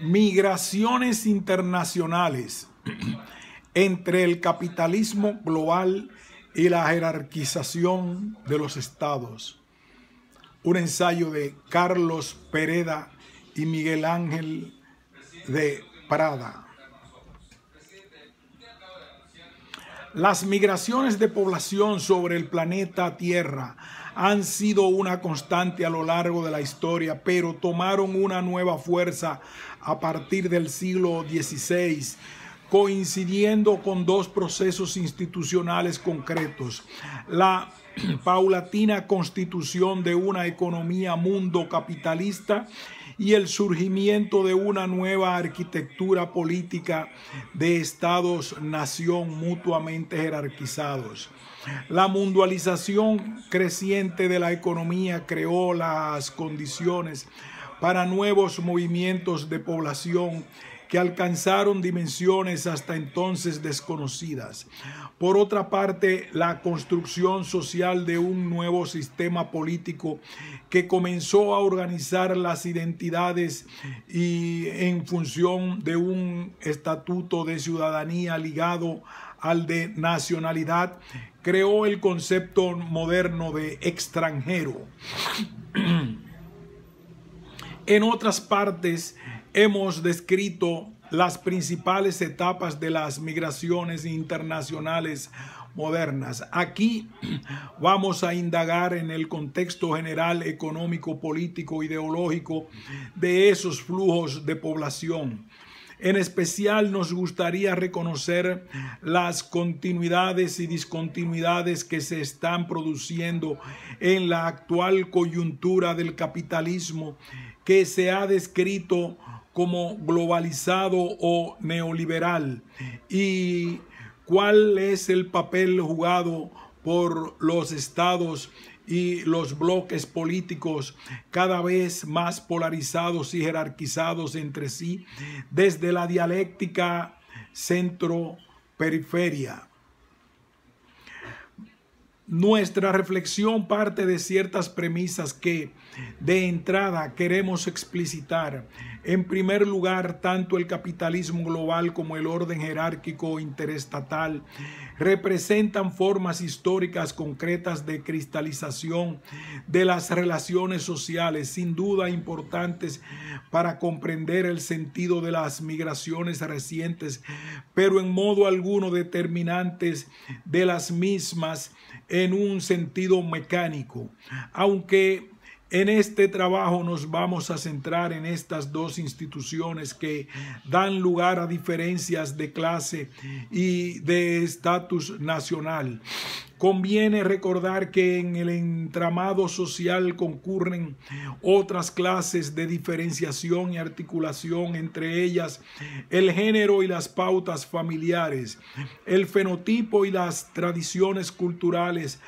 migraciones internacionales entre el capitalismo global y la jerarquización de los estados. Un ensayo de Carlos Pereda y Miguel Ángel de Prada. Las migraciones de población sobre el planeta Tierra han sido una constante a lo largo de la historia, pero tomaron una nueva fuerza a partir del siglo XVI, coincidiendo con dos procesos institucionales concretos. La paulatina constitución de una economía mundo capitalista y el surgimiento de una nueva arquitectura política de estados-nación mutuamente jerarquizados. La mundialización creciente de la economía creó las condiciones para nuevos movimientos de población que alcanzaron dimensiones hasta entonces desconocidas. Por otra parte, la construcción social de un nuevo sistema político que comenzó a organizar las identidades y en función de un estatuto de ciudadanía ligado al de nacionalidad, creó el concepto moderno de extranjero. En otras partes hemos descrito las principales etapas de las migraciones internacionales modernas. Aquí vamos a indagar en el contexto general económico, político, ideológico de esos flujos de población. En especial nos gustaría reconocer las continuidades y discontinuidades que se están produciendo en la actual coyuntura del capitalismo que se ha descrito como globalizado o neoliberal y cuál es el papel jugado por los estados y los bloques políticos cada vez más polarizados y jerarquizados entre sí desde la dialéctica centro-periferia nuestra reflexión parte de ciertas premisas que de entrada queremos explicitar. En primer lugar, tanto el capitalismo global como el orden jerárquico interestatal representan formas históricas concretas de cristalización de las relaciones sociales, sin duda importantes para comprender el sentido de las migraciones recientes, pero en modo alguno determinantes de las mismas en un sentido mecánico, aunque en este trabajo nos vamos a centrar en estas dos instituciones que dan lugar a diferencias de clase y de estatus nacional. Conviene recordar que en el entramado social concurren otras clases de diferenciación y articulación, entre ellas el género y las pautas familiares, el fenotipo y las tradiciones culturales,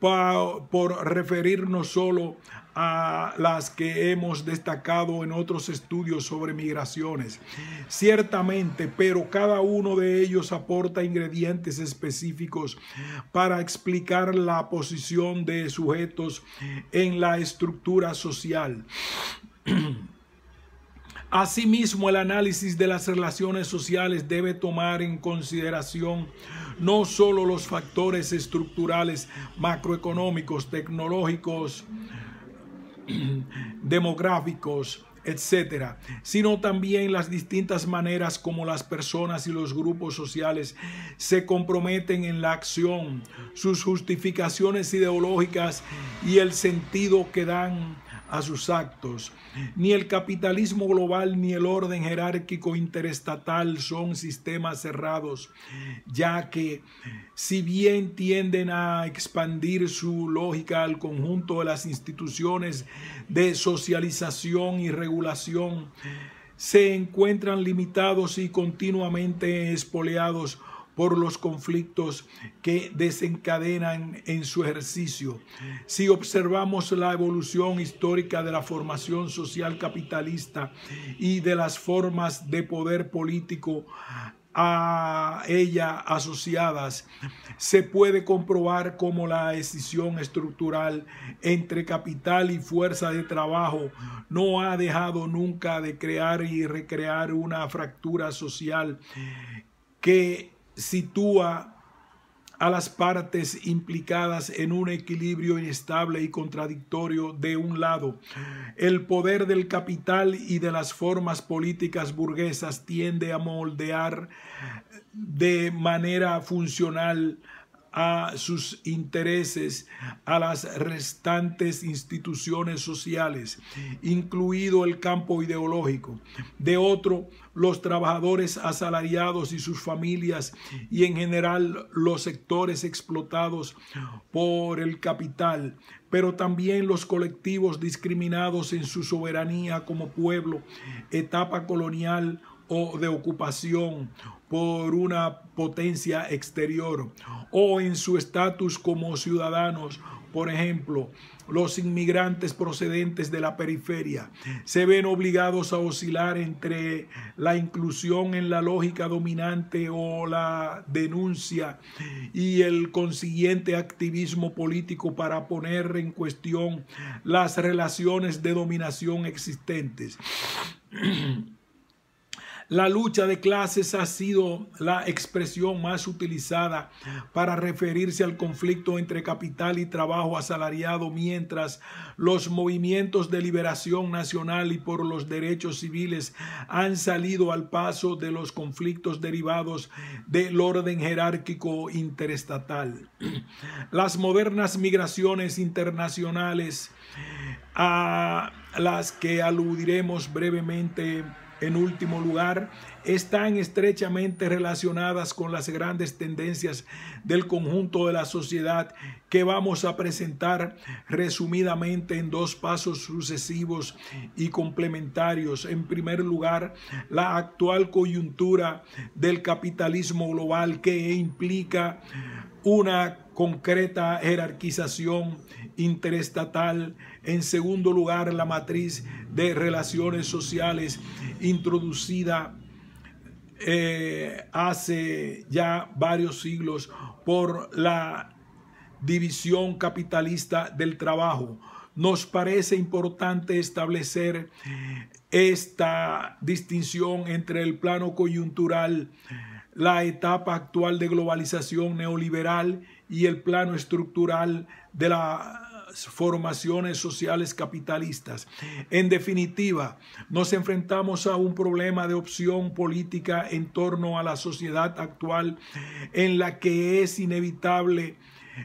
por referirnos solo a las que hemos destacado en otros estudios sobre migraciones. Ciertamente, pero cada uno de ellos aporta ingredientes específicos para explicar la posición de sujetos en la estructura social. Asimismo, el análisis de las relaciones sociales debe tomar en consideración no solo los factores estructurales macroeconómicos, tecnológicos, demográficos, etcétera, sino también las distintas maneras como las personas y los grupos sociales se comprometen en la acción, sus justificaciones ideológicas y el sentido que dan a sus actos. Ni el capitalismo global ni el orden jerárquico interestatal son sistemas cerrados, ya que si bien tienden a expandir su lógica al conjunto de las instituciones de socialización y regulación, se encuentran limitados y continuamente espoleados por los conflictos que desencadenan en su ejercicio. Si observamos la evolución histórica de la formación social capitalista y de las formas de poder político, a ella asociadas, se puede comprobar cómo la decisión estructural entre capital y fuerza de trabajo no ha dejado nunca de crear y recrear una fractura social que sitúa a las partes implicadas en un equilibrio inestable y contradictorio de un lado. El poder del capital y de las formas políticas burguesas tiende a moldear de manera funcional a sus intereses a las restantes instituciones sociales, incluido el campo ideológico. De otro, los trabajadores asalariados y sus familias y en general los sectores explotados por el capital, pero también los colectivos discriminados en su soberanía como pueblo, etapa colonial o de ocupación por una potencia exterior o en su estatus como ciudadanos. Por ejemplo, los inmigrantes procedentes de la periferia se ven obligados a oscilar entre la inclusión en la lógica dominante o la denuncia y el consiguiente activismo político para poner en cuestión las relaciones de dominación existentes. La lucha de clases ha sido la expresión más utilizada para referirse al conflicto entre capital y trabajo asalariado, mientras los movimientos de liberación nacional y por los derechos civiles han salido al paso de los conflictos derivados del orden jerárquico interestatal. Las modernas migraciones internacionales a las que aludiremos brevemente en último lugar, están estrechamente relacionadas con las grandes tendencias del conjunto de la sociedad que vamos a presentar resumidamente en dos pasos sucesivos y complementarios. En primer lugar, la actual coyuntura del capitalismo global que implica una concreta jerarquización interestatal en segundo lugar, la matriz de relaciones sociales introducida eh, hace ya varios siglos por la división capitalista del trabajo. Nos parece importante establecer esta distinción entre el plano coyuntural, la etapa actual de globalización neoliberal y el plano estructural de la formaciones sociales capitalistas. En definitiva, nos enfrentamos a un problema de opción política en torno a la sociedad actual en la que es inevitable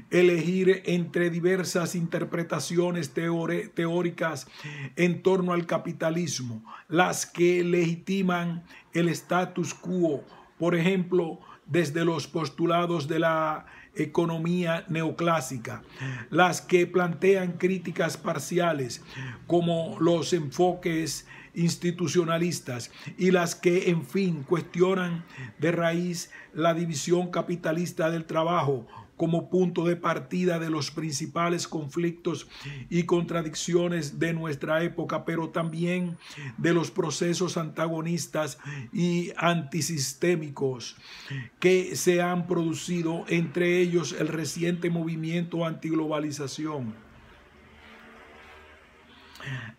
elegir entre diversas interpretaciones teóricas en torno al capitalismo, las que legitiman el status quo, por ejemplo, desde los postulados de la economía neoclásica, las que plantean críticas parciales como los enfoques institucionalistas y las que, en fin, cuestionan de raíz la división capitalista del trabajo como punto de partida de los principales conflictos y contradicciones de nuestra época, pero también de los procesos antagonistas y antisistémicos que se han producido, entre ellos el reciente movimiento antiglobalización.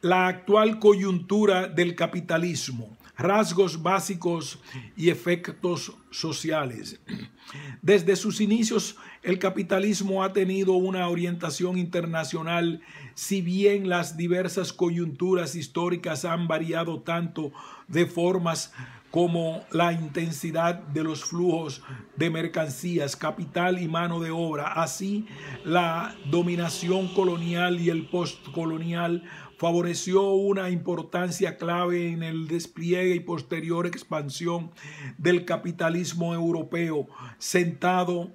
La actual coyuntura del capitalismo rasgos básicos y efectos sociales. Desde sus inicios, el capitalismo ha tenido una orientación internacional, si bien las diversas coyunturas históricas han variado tanto de formas como la intensidad de los flujos de mercancías, capital y mano de obra. Así, la dominación colonial y el postcolonial favoreció una importancia clave en el despliegue y posterior expansión del capitalismo europeo, sentado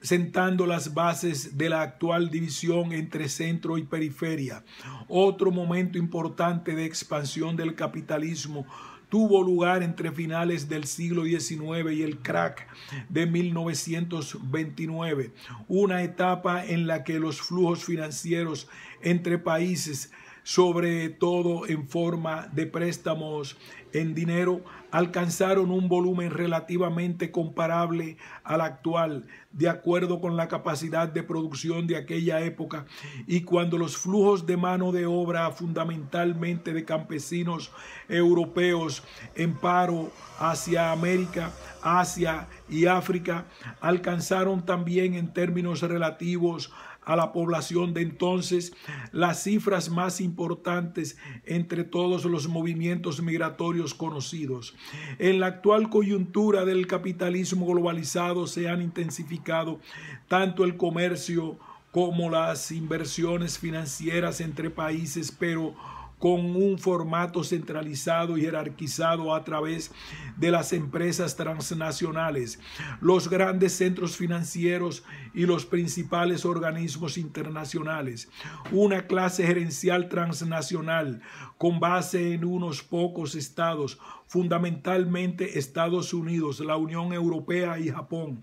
sentando las bases de la actual división entre centro y periferia. Otro momento importante de expansión del capitalismo tuvo lugar entre finales del siglo XIX y el crack de 1929, una etapa en la que los flujos financieros entre países sobre todo en forma de préstamos en dinero, alcanzaron un volumen relativamente comparable al actual, de acuerdo con la capacidad de producción de aquella época, y cuando los flujos de mano de obra, fundamentalmente de campesinos europeos en paro hacia América, Asia y África, alcanzaron también en términos relativos a la población de entonces. Las cifras más importantes entre todos los movimientos migratorios conocidos. En la actual coyuntura del capitalismo globalizado se han intensificado tanto el comercio como las inversiones financieras entre países, pero con un formato centralizado y jerarquizado a través de las empresas transnacionales, los grandes centros financieros y los principales organismos internacionales, una clase gerencial transnacional con base en unos pocos estados, fundamentalmente Estados Unidos, la Unión Europea y Japón,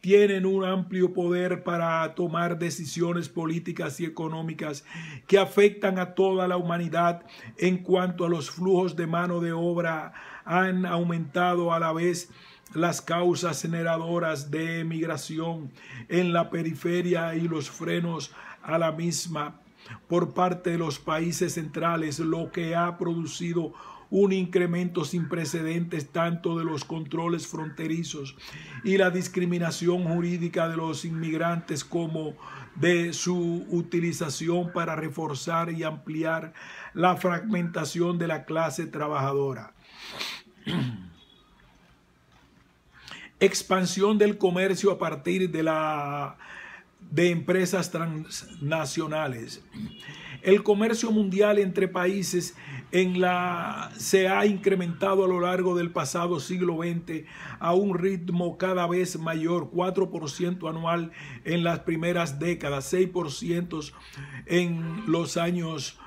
tienen un amplio poder para tomar decisiones políticas y económicas que afectan a toda la humanidad en cuanto a los flujos de mano de obra han aumentado a la vez las causas generadoras de migración en la periferia y los frenos a la misma por parte de los países centrales, lo que ha producido un incremento sin precedentes tanto de los controles fronterizos y la discriminación jurídica de los inmigrantes como de su utilización para reforzar y ampliar la fragmentación de la clase trabajadora. Expansión del comercio a partir de la de empresas transnacionales. El comercio mundial entre países en la, se ha incrementado a lo largo del pasado siglo XX a un ritmo cada vez mayor, 4% anual en las primeras décadas, 6% en los años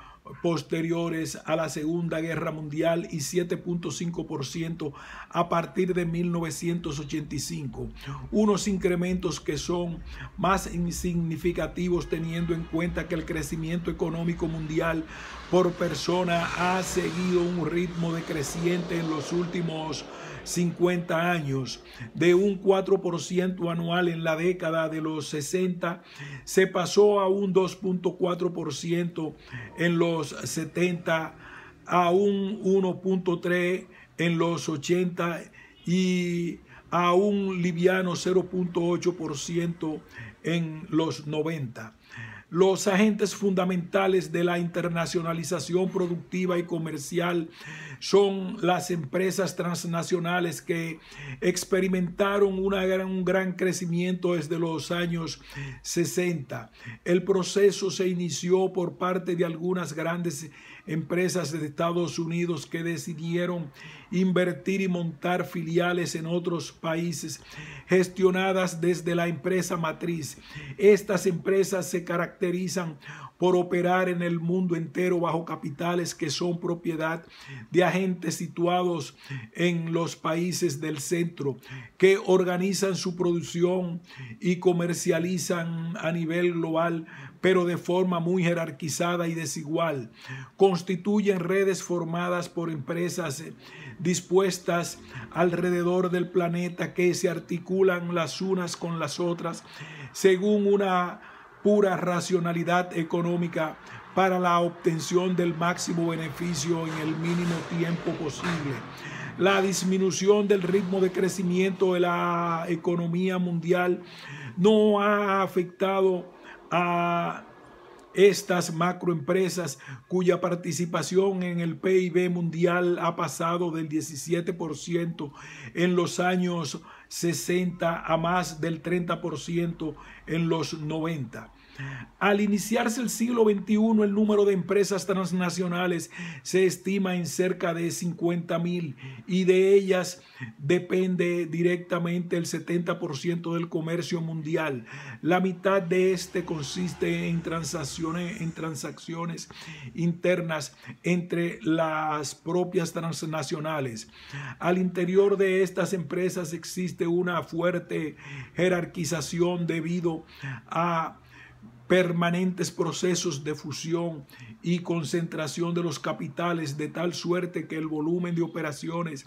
posteriores a la Segunda Guerra Mundial y 7.5% a partir de 1985. Unos incrementos que son más insignificativos teniendo en cuenta que el crecimiento económico mundial por persona ha seguido un ritmo decreciente en los últimos años 50 años. De un 4% anual en la década de los 60, se pasó a un 2.4% en los 70, a un 1.3% en los 80 y a un liviano 0.8% en los 90. Los agentes fundamentales de la internacionalización productiva y comercial son las empresas transnacionales que experimentaron un gran crecimiento desde los años 60. El proceso se inició por parte de algunas grandes empresas de Estados Unidos que decidieron invertir y montar filiales en otros países gestionadas desde la empresa matriz. Estas empresas se caracterizan por operar en el mundo entero bajo capitales que son propiedad de agentes situados en los países del centro, que organizan su producción y comercializan a nivel global, pero de forma muy jerarquizada y desigual. Constituyen redes formadas por empresas dispuestas alrededor del planeta que se articulan las unas con las otras según una pura racionalidad económica para la obtención del máximo beneficio en el mínimo tiempo posible. La disminución del ritmo de crecimiento de la economía mundial no ha afectado a estas macroempresas cuya participación en el PIB mundial ha pasado del 17% en los años 60 a más del 30% en los 90. Al iniciarse el siglo XXI, el número de empresas transnacionales se estima en cerca de 50.000 y de ellas depende directamente el 70% del comercio mundial. La mitad de este consiste en transacciones, en transacciones internas entre las propias transnacionales. Al interior de estas empresas existe una fuerte jerarquización debido a permanentes procesos de fusión y concentración de los capitales de tal suerte que el volumen de operaciones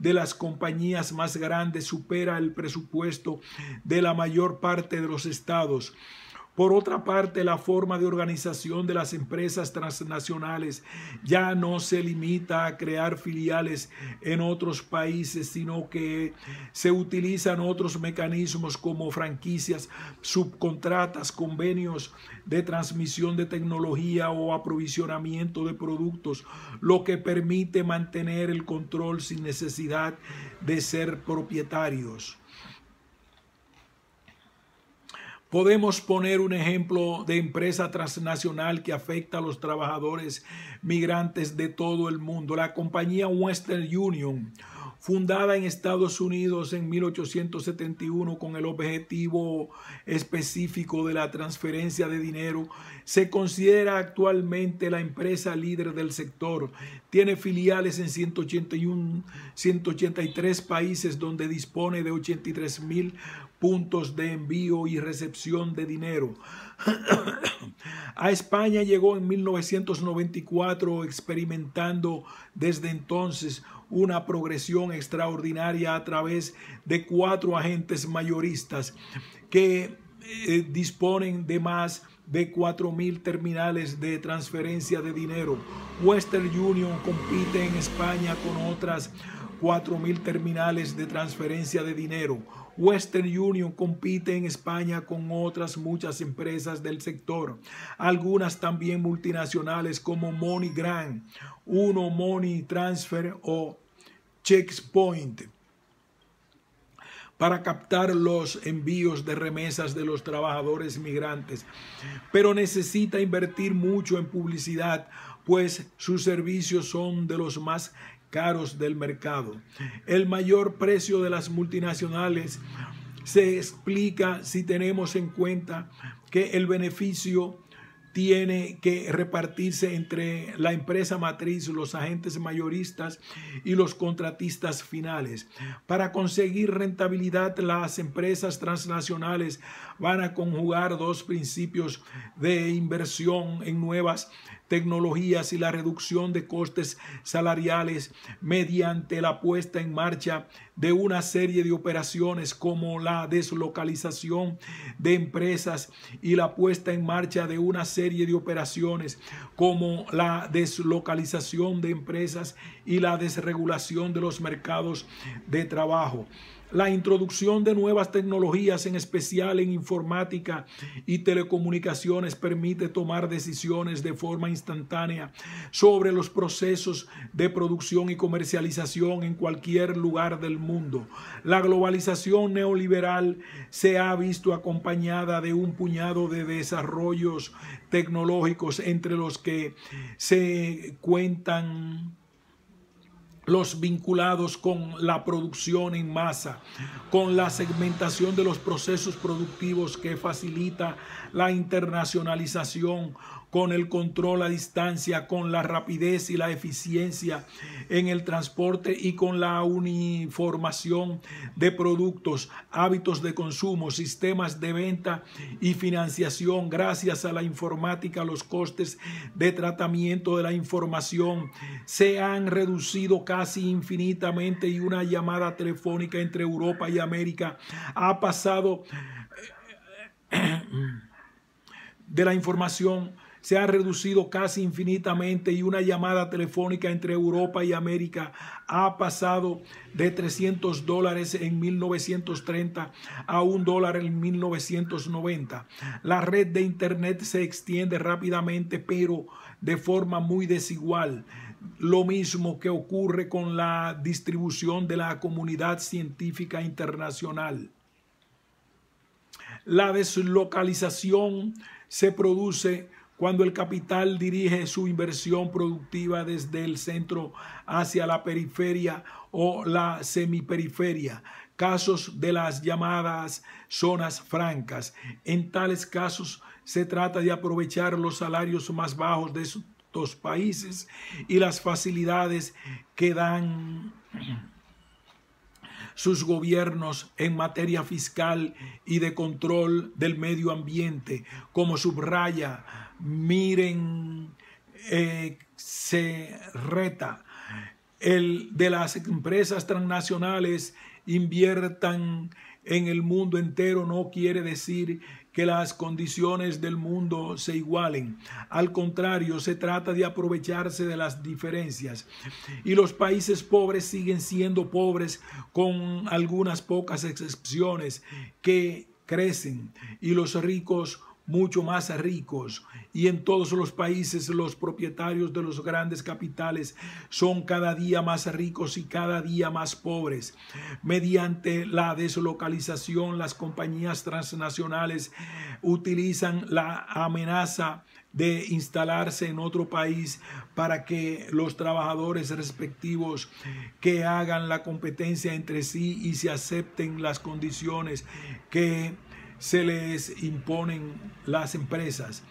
de las compañías más grandes supera el presupuesto de la mayor parte de los estados. Por otra parte, la forma de organización de las empresas transnacionales ya no se limita a crear filiales en otros países, sino que se utilizan otros mecanismos como franquicias, subcontratas, convenios de transmisión de tecnología o aprovisionamiento de productos, lo que permite mantener el control sin necesidad de ser propietarios. Podemos poner un ejemplo de empresa transnacional que afecta a los trabajadores migrantes de todo el mundo. La compañía Western Union fundada en Estados Unidos en 1871 con el objetivo específico de la transferencia de dinero, se considera actualmente la empresa líder del sector. Tiene filiales en 181, 183 países donde dispone de 83 mil puntos de envío y recepción de dinero. A España llegó en 1994 experimentando desde entonces una progresión extraordinaria a través de cuatro agentes mayoristas que eh, disponen de más de 4.000 terminales de transferencia de dinero. Western Union compite en España con otras 4.000 terminales de transferencia de dinero. Western Union compite en España con otras muchas empresas del sector, algunas también multinacionales como MoneyGram. Uno Money Transfer o Checkpoint para captar los envíos de remesas de los trabajadores migrantes, pero necesita invertir mucho en publicidad, pues sus servicios son de los más caros del mercado. El mayor precio de las multinacionales se explica si tenemos en cuenta que el beneficio tiene que repartirse entre la empresa matriz, los agentes mayoristas y los contratistas finales. Para conseguir rentabilidad, las empresas transnacionales van a conjugar dos principios de inversión en nuevas tecnologías y la reducción de costes salariales mediante la puesta en marcha de una serie de operaciones como la deslocalización de empresas y la puesta en marcha de una serie de operaciones como la deslocalización de empresas y la desregulación de los mercados de trabajo la introducción de nuevas tecnologías, en especial en informática y telecomunicaciones, permite tomar decisiones de forma instantánea sobre los procesos de producción y comercialización en cualquier lugar del mundo. La globalización neoliberal se ha visto acompañada de un puñado de desarrollos tecnológicos entre los que se cuentan los vinculados con la producción en masa, con la segmentación de los procesos productivos que facilita la internacionalización, con el control a distancia, con la rapidez y la eficiencia en el transporte y con la uniformación de productos, hábitos de consumo, sistemas de venta y financiación. Gracias a la informática, los costes de tratamiento de la información se han reducido casi infinitamente y una llamada telefónica entre Europa y América ha pasado eh, eh, eh, de la información se ha reducido casi infinitamente y una llamada telefónica entre Europa y América ha pasado de 300 dólares en 1930 a 1 dólar en 1990. La red de Internet se extiende rápidamente, pero de forma muy desigual. Lo mismo que ocurre con la distribución de la comunidad científica internacional. La deslocalización se produce cuando el capital dirige su inversión productiva desde el centro hacia la periferia o la semiperiferia, casos de las llamadas zonas francas. En tales casos se trata de aprovechar los salarios más bajos de estos países y las facilidades que dan sus gobiernos en materia fiscal y de control del medio ambiente, como subraya miren, eh, se reta. El de las empresas transnacionales inviertan en el mundo entero no quiere decir que las condiciones del mundo se igualen. Al contrario, se trata de aprovecharse de las diferencias. Y los países pobres siguen siendo pobres con algunas pocas excepciones que crecen y los ricos mucho más ricos y en todos los países los propietarios de los grandes capitales son cada día más ricos y cada día más pobres. Mediante la deslocalización, las compañías transnacionales utilizan la amenaza de instalarse en otro país para que los trabajadores respectivos que hagan la competencia entre sí y se acepten las condiciones que se les imponen las empresas.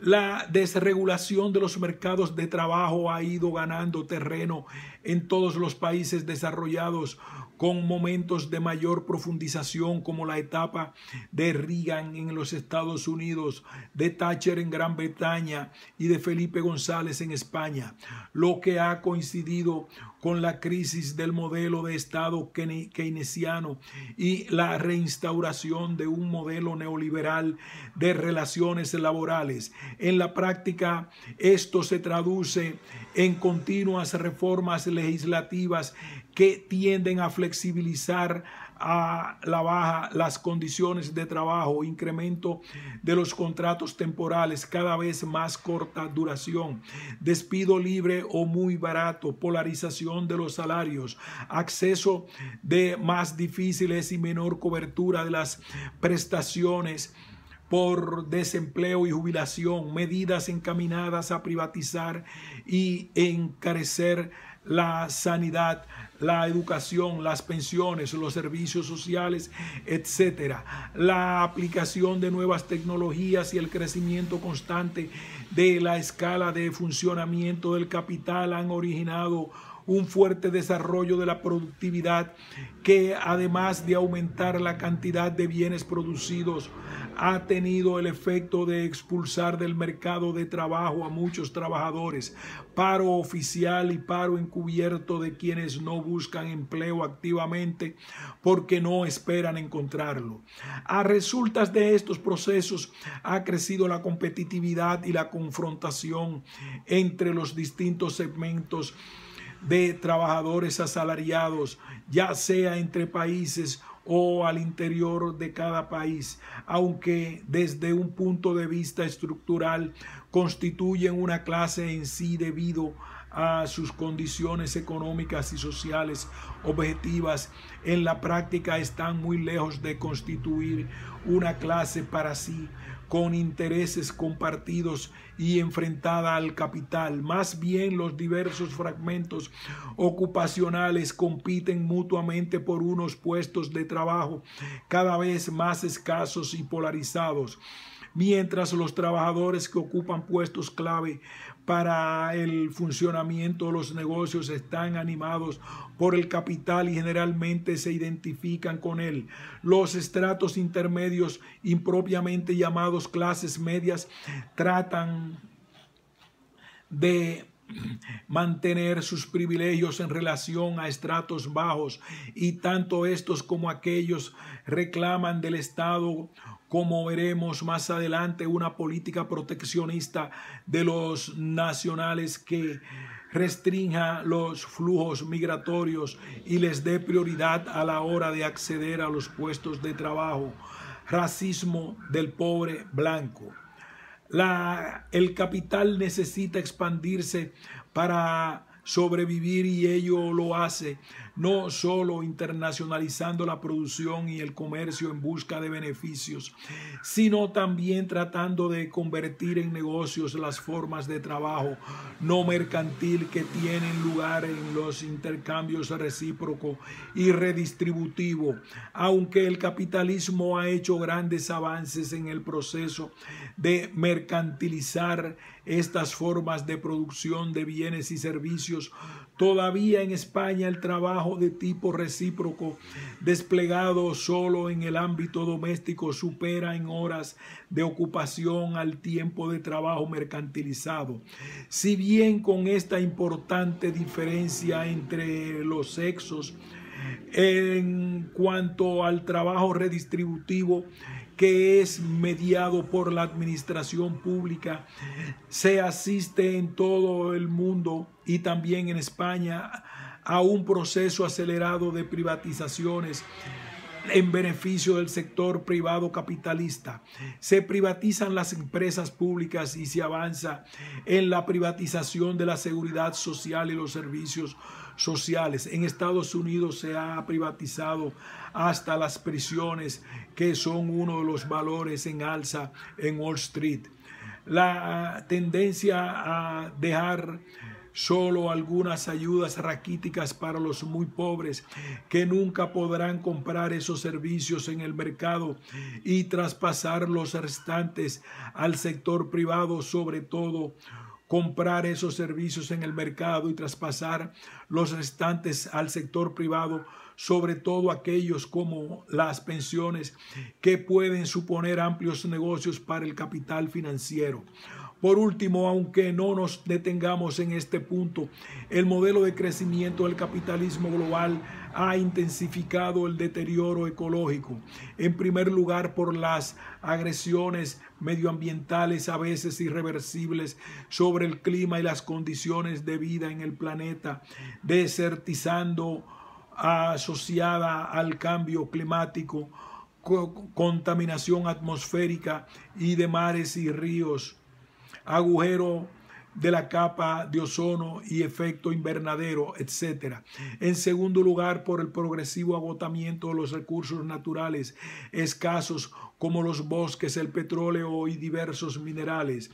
La desregulación de los mercados de trabajo ha ido ganando terreno en todos los países desarrollados con momentos de mayor profundización como la etapa de Reagan en los Estados Unidos, de Thatcher en Gran Bretaña y de Felipe González en España, lo que ha coincidido con la crisis del modelo de Estado keynesiano y la reinstauración de un modelo neoliberal de relaciones laborales. En la práctica, esto se traduce en continuas reformas legislativas que tienden a flexibilizar a la baja las condiciones de trabajo, incremento de los contratos temporales, cada vez más corta duración, despido libre o muy barato, polarización de los salarios, acceso de más difíciles y menor cobertura de las prestaciones por desempleo y jubilación, medidas encaminadas a privatizar y encarecer la sanidad, la educación, las pensiones, los servicios sociales, etcétera. La aplicación de nuevas tecnologías y el crecimiento constante de la escala de funcionamiento del capital han originado un fuerte desarrollo de la productividad que además de aumentar la cantidad de bienes producidos, ha tenido el efecto de expulsar del mercado de trabajo a muchos trabajadores, paro oficial y paro encubierto de quienes no buscan empleo activamente porque no esperan encontrarlo. A resultas de estos procesos ha crecido la competitividad y la confrontación entre los distintos segmentos de trabajadores asalariados, ya sea entre países o al interior de cada país, aunque desde un punto de vista estructural constituyen una clase en sí debido a sus condiciones económicas y sociales objetivas, en la práctica están muy lejos de constituir una clase para sí, con intereses compartidos y enfrentada al capital. Más bien los diversos fragmentos ocupacionales compiten mutuamente por unos puestos de trabajo cada vez más escasos y polarizados mientras los trabajadores que ocupan puestos clave para el funcionamiento de los negocios están animados por el capital y generalmente se identifican con él. Los estratos intermedios, impropiamente llamados clases medias, tratan de mantener sus privilegios en relación a estratos bajos y tanto estos como aquellos reclaman del Estado como veremos más adelante, una política proteccionista de los nacionales que restrinja los flujos migratorios y les dé prioridad a la hora de acceder a los puestos de trabajo. Racismo del pobre blanco. La, el capital necesita expandirse para sobrevivir y ello lo hace no solo internacionalizando la producción y el comercio en busca de beneficios, sino también tratando de convertir en negocios las formas de trabajo no mercantil que tienen lugar en los intercambios recíproco y redistributivo. Aunque el capitalismo ha hecho grandes avances en el proceso de mercantilizar estas formas de producción de bienes y servicios, Todavía en España el trabajo de tipo recíproco desplegado solo en el ámbito doméstico supera en horas de ocupación al tiempo de trabajo mercantilizado. Si bien con esta importante diferencia entre los sexos en cuanto al trabajo redistributivo, que es mediado por la administración pública, se asiste en todo el mundo y también en España a un proceso acelerado de privatizaciones en beneficio del sector privado capitalista. Se privatizan las empresas públicas y se avanza en la privatización de la seguridad social y los servicios sociales. En Estados Unidos se ha privatizado hasta las prisiones, que son uno de los valores en alza en Wall Street. La ah, tendencia a dejar solo algunas ayudas raquíticas para los muy pobres que nunca podrán comprar esos servicios en el mercado y traspasar los restantes al sector privado, sobre todo comprar esos servicios en el mercado y traspasar los restantes al sector privado sobre todo aquellos como las pensiones que pueden suponer amplios negocios para el capital financiero. Por último, aunque no nos detengamos en este punto, el modelo de crecimiento del capitalismo global ha intensificado el deterioro ecológico, en primer lugar por las agresiones medioambientales a veces irreversibles sobre el clima y las condiciones de vida en el planeta, desertizando asociada al cambio climático, contaminación atmosférica y de mares y ríos, agujero de la capa de ozono y efecto invernadero, etc. En segundo lugar, por el progresivo agotamiento de los recursos naturales escasos como los bosques, el petróleo y diversos minerales.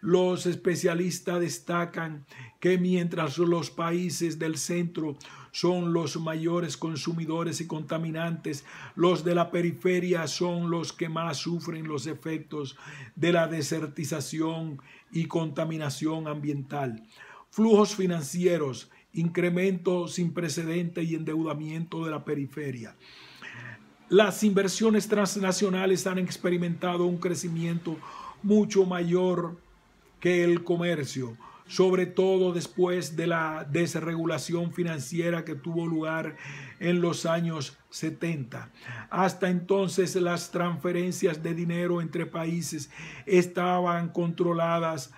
Los especialistas destacan que mientras los países del centro son los mayores consumidores y contaminantes, los de la periferia son los que más sufren los efectos de la desertización y contaminación ambiental. Flujos financieros, incremento sin precedente y endeudamiento de la periferia. Las inversiones transnacionales han experimentado un crecimiento mucho mayor que el comercio, sobre todo después de la desregulación financiera que tuvo lugar en los años 70. Hasta entonces las transferencias de dinero entre países estaban controladas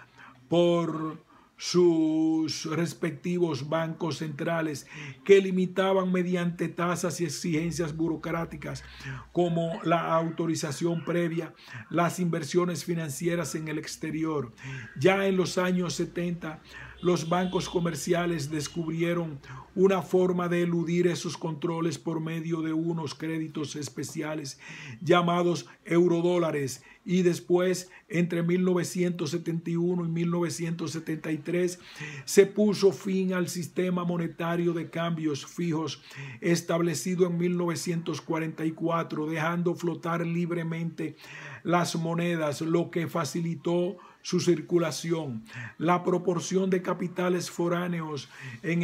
por sus respectivos bancos centrales que limitaban mediante tasas y exigencias burocráticas como la autorización previa las inversiones financieras en el exterior. Ya en los años 70 los bancos comerciales descubrieron una forma de eludir esos controles por medio de unos créditos especiales llamados eurodólares y después entre 1971 y 1973 se puso fin al sistema monetario de cambios fijos establecido en 1944, dejando flotar libremente las monedas, lo que facilitó su circulación, la proporción de capitales foráneos en,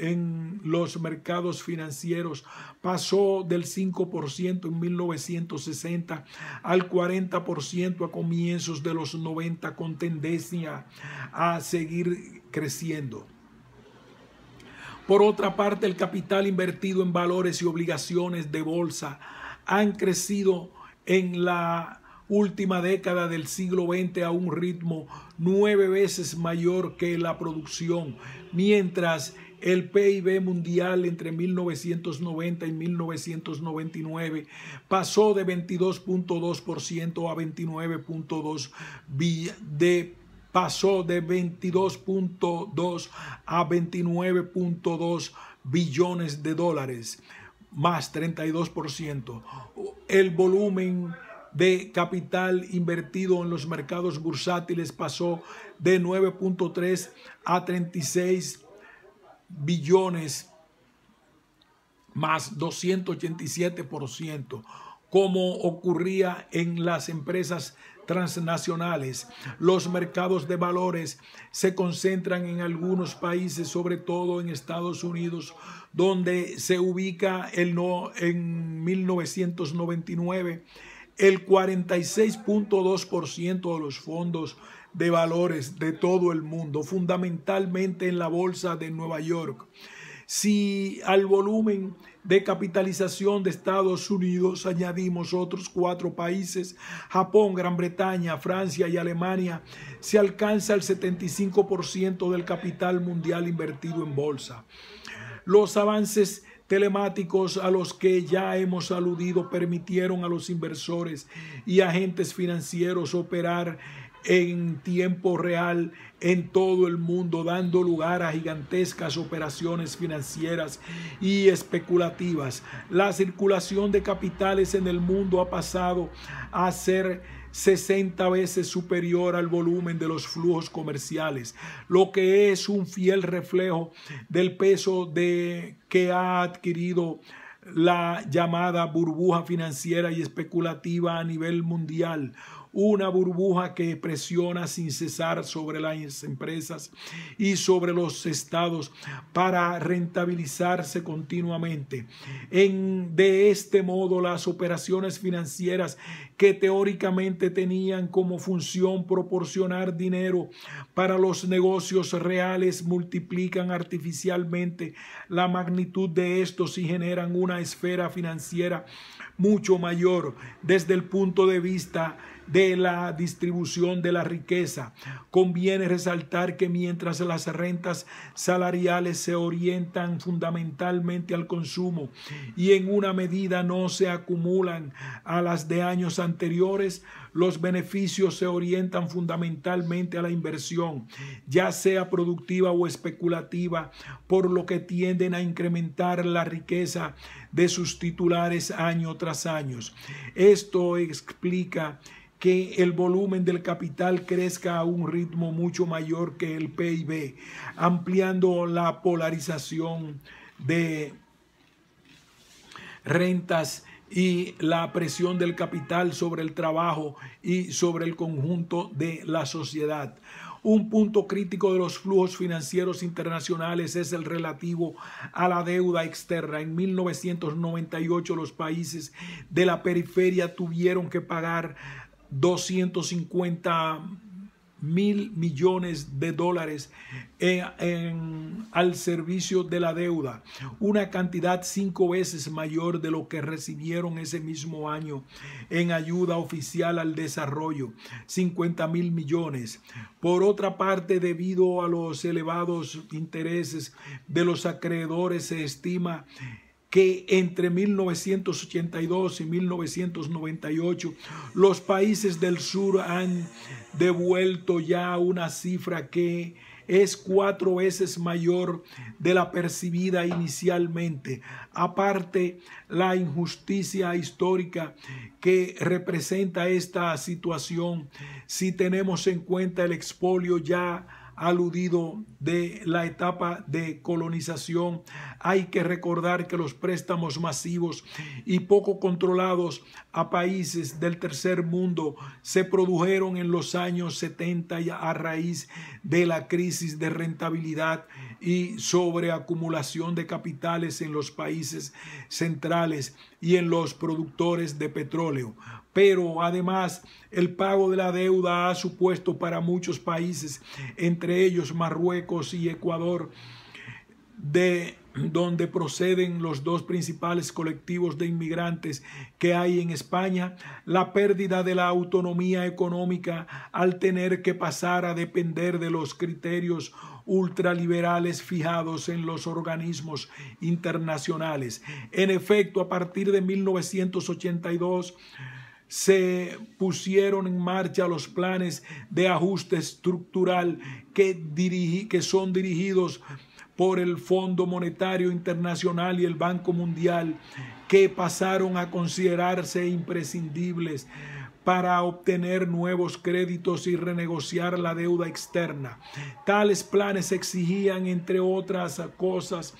en los mercados financieros pasó del 5% en 1960 al 40% a comienzos de los 90 con tendencia a seguir creciendo. Por otra parte, el capital invertido en valores y obligaciones de bolsa han crecido en la última década del siglo XX a un ritmo nueve veces mayor que la producción, mientras el PIB mundial entre 1990 y 1999 pasó de 22.2% a 29.2% de de 22.2 a 29.2 billones de dólares, más 32%. El volumen de capital invertido en los mercados bursátiles pasó de 9.3 a 36 billones más 287%, como ocurría en las empresas transnacionales. Los mercados de valores se concentran en algunos países, sobre todo en Estados Unidos, donde se ubica el no, en 1999 el 46.2% de los fondos de valores de todo el mundo, fundamentalmente en la bolsa de Nueva York. Si al volumen de capitalización de Estados Unidos añadimos otros cuatro países, Japón, Gran Bretaña, Francia y Alemania, se alcanza el 75% del capital mundial invertido en bolsa. Los avances telemáticos a los que ya hemos aludido permitieron a los inversores y agentes financieros operar en tiempo real en todo el mundo, dando lugar a gigantescas operaciones financieras y especulativas. La circulación de capitales en el mundo ha pasado a ser 60 veces superior al volumen de los flujos comerciales, lo que es un fiel reflejo del peso de, que ha adquirido la llamada burbuja financiera y especulativa a nivel mundial una burbuja que presiona sin cesar sobre las empresas y sobre los estados para rentabilizarse continuamente. En, de este modo, las operaciones financieras que teóricamente tenían como función proporcionar dinero para los negocios reales multiplican artificialmente la magnitud de estos y generan una esfera financiera mucho mayor desde el punto de vista de la distribución de la riqueza. Conviene resaltar que mientras las rentas salariales se orientan fundamentalmente al consumo y en una medida no se acumulan a las de años anteriores, los beneficios se orientan fundamentalmente a la inversión, ya sea productiva o especulativa, por lo que tienden a incrementar la riqueza de sus titulares año tras año. Esto explica que el volumen del capital crezca a un ritmo mucho mayor que el PIB, ampliando la polarización de rentas y la presión del capital sobre el trabajo y sobre el conjunto de la sociedad. Un punto crítico de los flujos financieros internacionales es el relativo a la deuda externa. En 1998 los países de la periferia tuvieron que pagar 250 mil millones de dólares eh, en, al servicio de la deuda, una cantidad cinco veces mayor de lo que recibieron ese mismo año en ayuda oficial al desarrollo, 50 mil millones. Por otra parte, debido a los elevados intereses de los acreedores, se estima que entre 1982 y 1998 los países del sur han devuelto ya una cifra que es cuatro veces mayor de la percibida inicialmente. Aparte, la injusticia histórica que representa esta situación, si tenemos en cuenta el expolio ya aludido de la etapa de colonización. Hay que recordar que los préstamos masivos y poco controlados a países del tercer mundo se produjeron en los años 70 a raíz de la crisis de rentabilidad y sobreacumulación de capitales en los países centrales y en los productores de petróleo pero además el pago de la deuda ha supuesto para muchos países, entre ellos Marruecos y Ecuador, de donde proceden los dos principales colectivos de inmigrantes que hay en España, la pérdida de la autonomía económica al tener que pasar a depender de los criterios ultraliberales fijados en los organismos internacionales. En efecto, a partir de 1982, se pusieron en marcha los planes de ajuste estructural que, que son dirigidos por el Fondo Monetario Internacional y el Banco Mundial, que pasaron a considerarse imprescindibles para obtener nuevos créditos y renegociar la deuda externa. Tales planes exigían, entre otras cosas,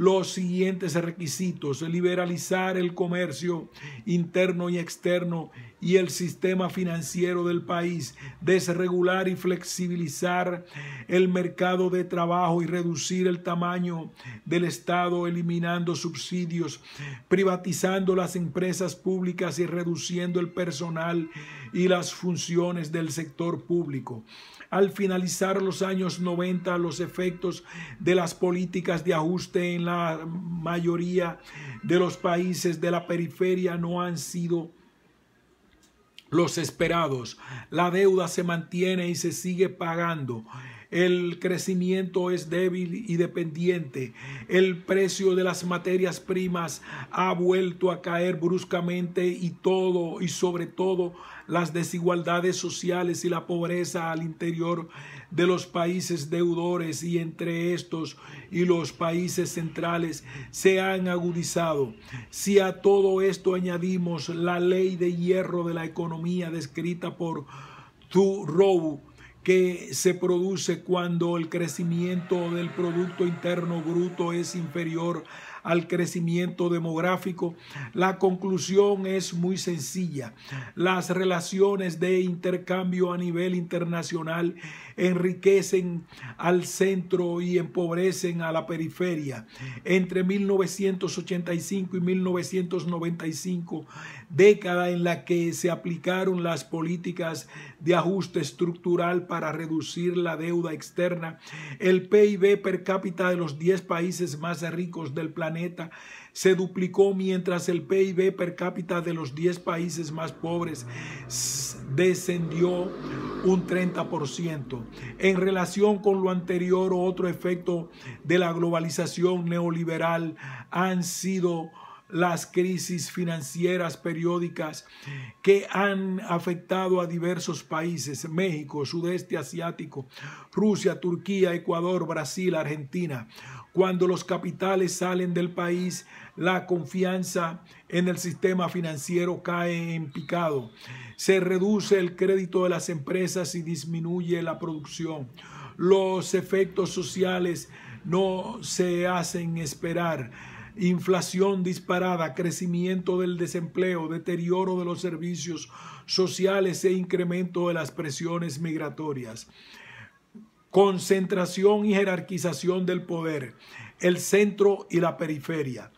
los siguientes requisitos, liberalizar el comercio interno y externo y el sistema financiero del país, desregular y flexibilizar el mercado de trabajo y reducir el tamaño del Estado, eliminando subsidios, privatizando las empresas públicas y reduciendo el personal y las funciones del sector público al finalizar los años 90 los efectos de las políticas de ajuste en la mayoría de los países de la periferia no han sido los esperados. La deuda se mantiene y se sigue pagando. El crecimiento es débil y dependiente. El precio de las materias primas ha vuelto a caer bruscamente y todo y sobre todo las desigualdades sociales y la pobreza al interior de los países deudores y entre estos y los países centrales se han agudizado. Si a todo esto añadimos la ley de hierro de la economía descrita por Rou que se produce cuando el crecimiento del Producto Interno Bruto es inferior a al crecimiento demográfico? La conclusión es muy sencilla. Las relaciones de intercambio a nivel internacional enriquecen al centro y empobrecen a la periferia. Entre 1985 y 1995, década en la que se aplicaron las políticas de ajuste estructural para reducir la deuda externa, el PIB per cápita de los 10 países más ricos del planeta se duplicó mientras el PIB per cápita de los 10 países más pobres descendió un 30%. En relación con lo anterior, otro efecto de la globalización neoliberal han sido las crisis financieras periódicas que han afectado a diversos países, México, sudeste asiático, Rusia, Turquía, Ecuador, Brasil, Argentina. Cuando los capitales salen del país, la confianza en el sistema financiero cae en picado. Se reduce el crédito de las empresas y disminuye la producción. Los efectos sociales no se hacen esperar inflación disparada, crecimiento del desempleo, deterioro de los servicios sociales e incremento de las presiones migratorias. Concentración y jerarquización del poder, el centro y la periferia.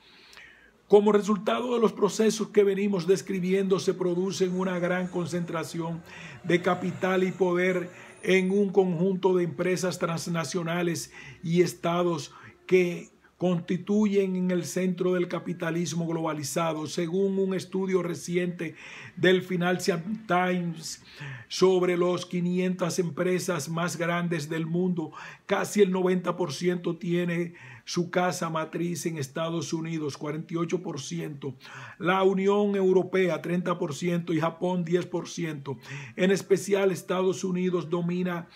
Como resultado de los procesos que venimos describiendo, se produce una gran concentración de capital y poder en un conjunto de empresas transnacionales y estados que constituyen en el centro del capitalismo globalizado, según un estudio reciente del Financial Times sobre las 500 empresas más grandes del mundo, casi el 90% tiene su casa matriz en Estados Unidos, 48%, la Unión Europea 30% y Japón 10%. En especial Estados Unidos domina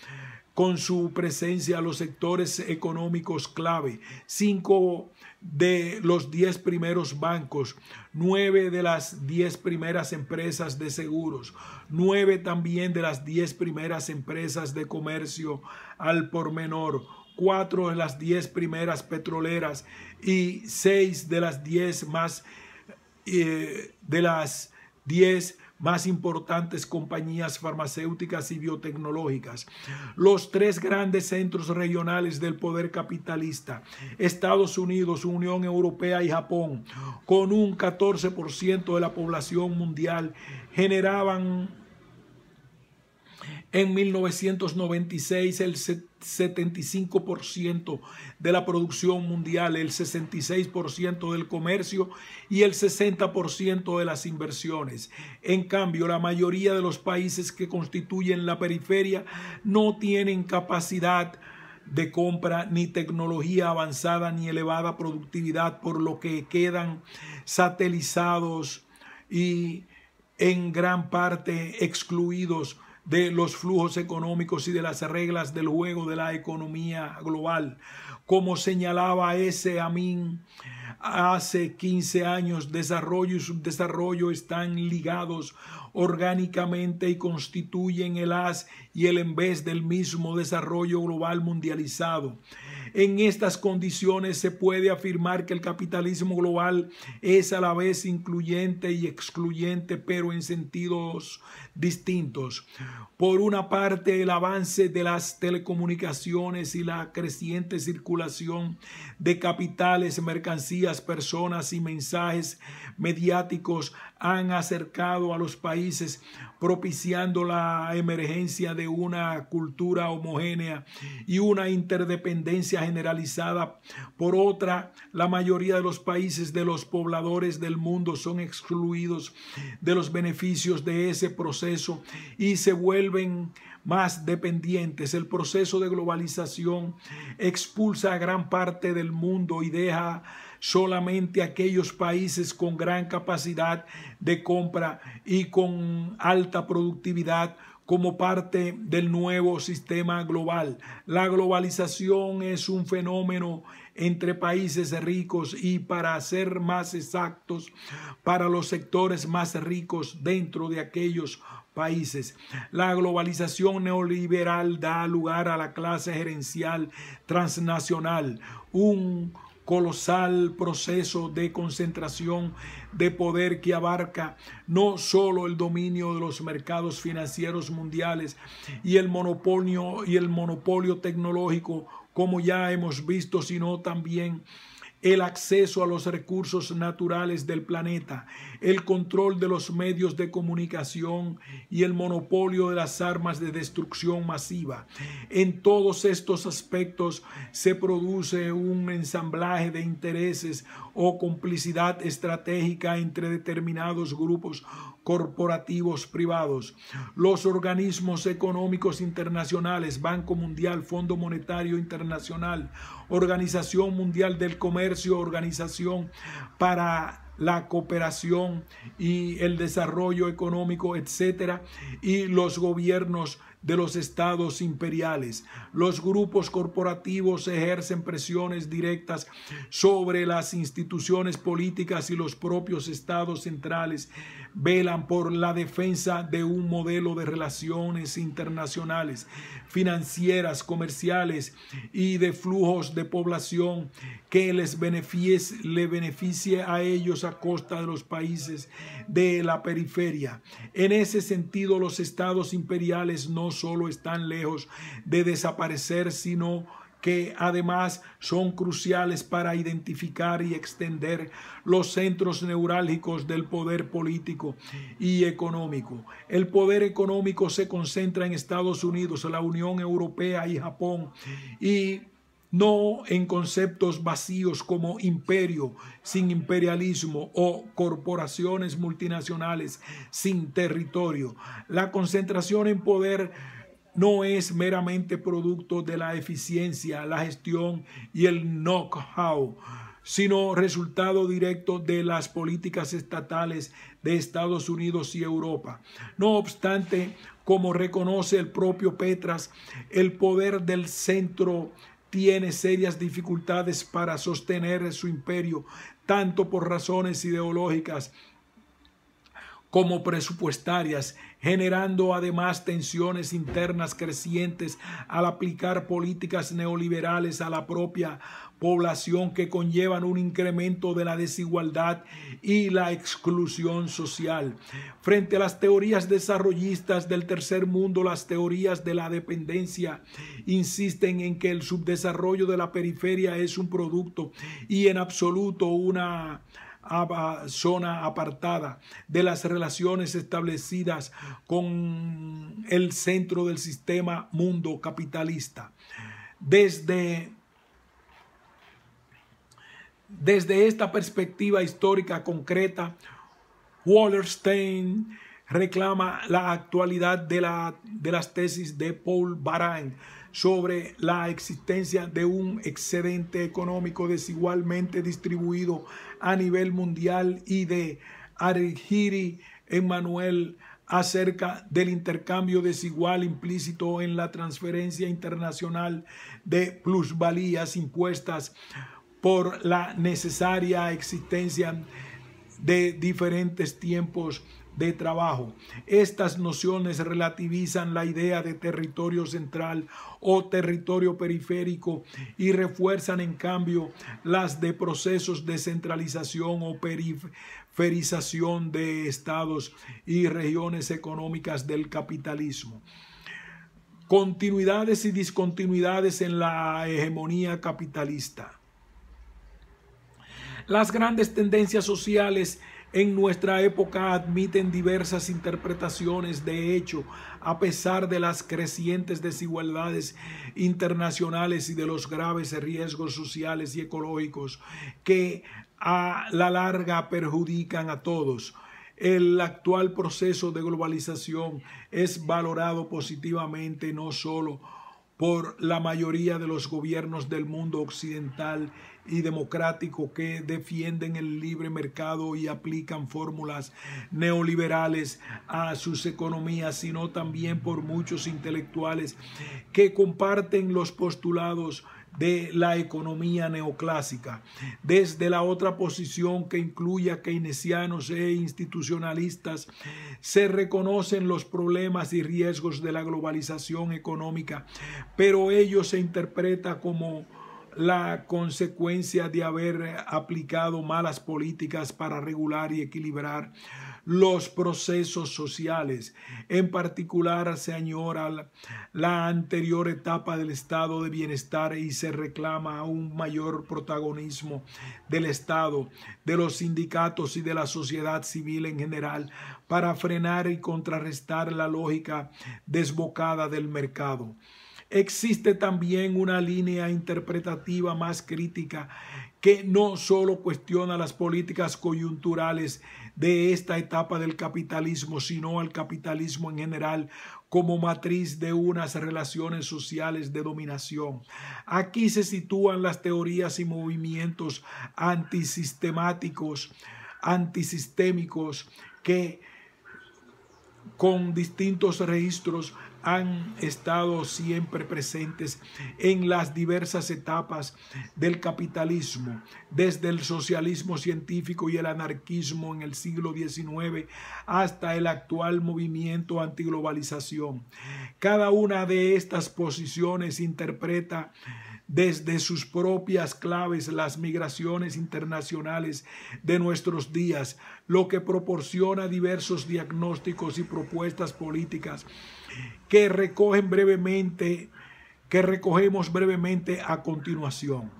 con su presencia a los sectores económicos clave, cinco de los diez primeros bancos, nueve de las diez primeras empresas de seguros, nueve también de las diez primeras empresas de comercio al por menor, cuatro de las diez primeras petroleras y seis de las diez más eh, de las diez más importantes compañías farmacéuticas y biotecnológicas, los tres grandes centros regionales del poder capitalista, Estados Unidos, Unión Europea y Japón, con un 14% de la población mundial, generaban en 1996 el 75% de la producción mundial, el 66% del comercio y el 60% de las inversiones. En cambio, la mayoría de los países que constituyen la periferia no tienen capacidad de compra ni tecnología avanzada ni elevada productividad, por lo que quedan satelizados y en gran parte excluidos de los flujos económicos y de las reglas del juego de la economía global. Como señalaba ese Amin hace 15 años, desarrollo y subdesarrollo están ligados orgánicamente y constituyen el as y el en vez del mismo desarrollo global mundializado. En estas condiciones se puede afirmar que el capitalismo global es a la vez incluyente y excluyente, pero en sentidos distintos. Por una parte, el avance de las telecomunicaciones y la creciente circulación de capitales, mercancías, personas y mensajes mediáticos han acercado a los países propiciando la emergencia de una cultura homogénea y una interdependencia generalizada. Por otra, la mayoría de los países de los pobladores del mundo son excluidos de los beneficios de ese proceso y se vuelven más dependientes. El proceso de globalización expulsa a gran parte del mundo y deja solamente aquellos países con gran capacidad de compra y con alta productividad como parte del nuevo sistema global. La globalización es un fenómeno entre países ricos y para ser más exactos, para los sectores más ricos dentro de aquellos países. La globalización neoliberal da lugar a la clase gerencial transnacional, un colosal proceso de concentración de poder que abarca no solo el dominio de los mercados financieros mundiales y el monopolio y el monopolio tecnológico como ya hemos visto, sino también el acceso a los recursos naturales del planeta, el control de los medios de comunicación y el monopolio de las armas de destrucción masiva. En todos estos aspectos se produce un ensamblaje de intereses o complicidad estratégica entre determinados grupos corporativos privados. Los organismos económicos internacionales, Banco Mundial, Fondo Monetario Internacional, Organización Mundial del Comercio, Organización para la cooperación y el desarrollo económico, etcétera, y los gobiernos de los estados imperiales. Los grupos corporativos ejercen presiones directas sobre las instituciones políticas y los propios estados centrales velan por la defensa de un modelo de relaciones internacionales, financieras, comerciales y de flujos de población que les beneficie, a ellos a costa de los países de la periferia. En ese sentido, los estados imperiales no solo están lejos de desaparecer, sino que además son cruciales para identificar y extender los centros neurálgicos del poder político y económico. El poder económico se concentra en Estados Unidos, la Unión Europea y Japón y no en conceptos vacíos como imperio sin imperialismo o corporaciones multinacionales sin territorio. La concentración en poder no es meramente producto de la eficiencia, la gestión y el know-how, sino resultado directo de las políticas estatales de Estados Unidos y Europa. No obstante, como reconoce el propio Petras, el poder del centro tiene serias dificultades para sostener su imperio, tanto por razones ideológicas como presupuestarias, generando además tensiones internas crecientes al aplicar políticas neoliberales a la propia población que conllevan un incremento de la desigualdad y la exclusión social. Frente a las teorías desarrollistas del tercer mundo, las teorías de la dependencia insisten en que el subdesarrollo de la periferia es un producto y en absoluto una zona apartada de las relaciones establecidas con el centro del sistema mundo capitalista. Desde desde esta perspectiva histórica concreta, Wallerstein reclama la actualidad de, la, de, las tesis de Paul Baran sobre la existencia de un excedente económico desigualmente distribuido a nivel mundial y de Argiri Emanuel acerca del intercambio desigual implícito en la transferencia internacional de plusvalías impuestas por la necesaria existencia de diferentes tiempos de trabajo. Estas nociones relativizan la idea de territorio central o territorio periférico y refuerzan en cambio las de procesos de centralización o periferización de estados y regiones económicas del capitalismo continuidades y discontinuidades en la hegemonía capitalista. Las grandes tendencias sociales en nuestra época admiten diversas interpretaciones. De hecho, a pesar de las crecientes desigualdades internacionales y de los graves riesgos sociales y ecológicos que a la larga perjudican a todos, el actual proceso de globalización es valorado positivamente no solo por la mayoría de los gobiernos del mundo occidental y democrático que defienden el libre mercado y aplican fórmulas neoliberales a sus economías, sino también por muchos intelectuales que comparten los postulados de la economía neoclásica, desde la otra posición que a keynesianos e institucionalistas, se reconocen los problemas y riesgos de la globalización económica, pero ello se interpreta como la consecuencia de haber aplicado malas políticas para regular y equilibrar los procesos sociales. En particular, se añora la anterior etapa del estado de bienestar y se reclama un mayor protagonismo del Estado, de los sindicatos y de la sociedad civil en general para frenar y contrarrestar la lógica desbocada del mercado. Existe también una línea interpretativa más crítica que no solo cuestiona las políticas coyunturales de esta etapa del capitalismo, sino al capitalismo en general como matriz de unas relaciones sociales de dominación. Aquí se sitúan las teorías y movimientos antisistemáticos, antisistémicos, que con distintos registros han estado siempre presentes en las diversas etapas del capitalismo, desde el socialismo científico y el anarquismo en el siglo XIX hasta el actual movimiento antiglobalización. Cada una de estas posiciones interpreta desde sus propias claves las migraciones internacionales de nuestros días, lo que proporciona diversos diagnósticos y propuestas políticas que recogen brevemente, que recogemos brevemente a continuación.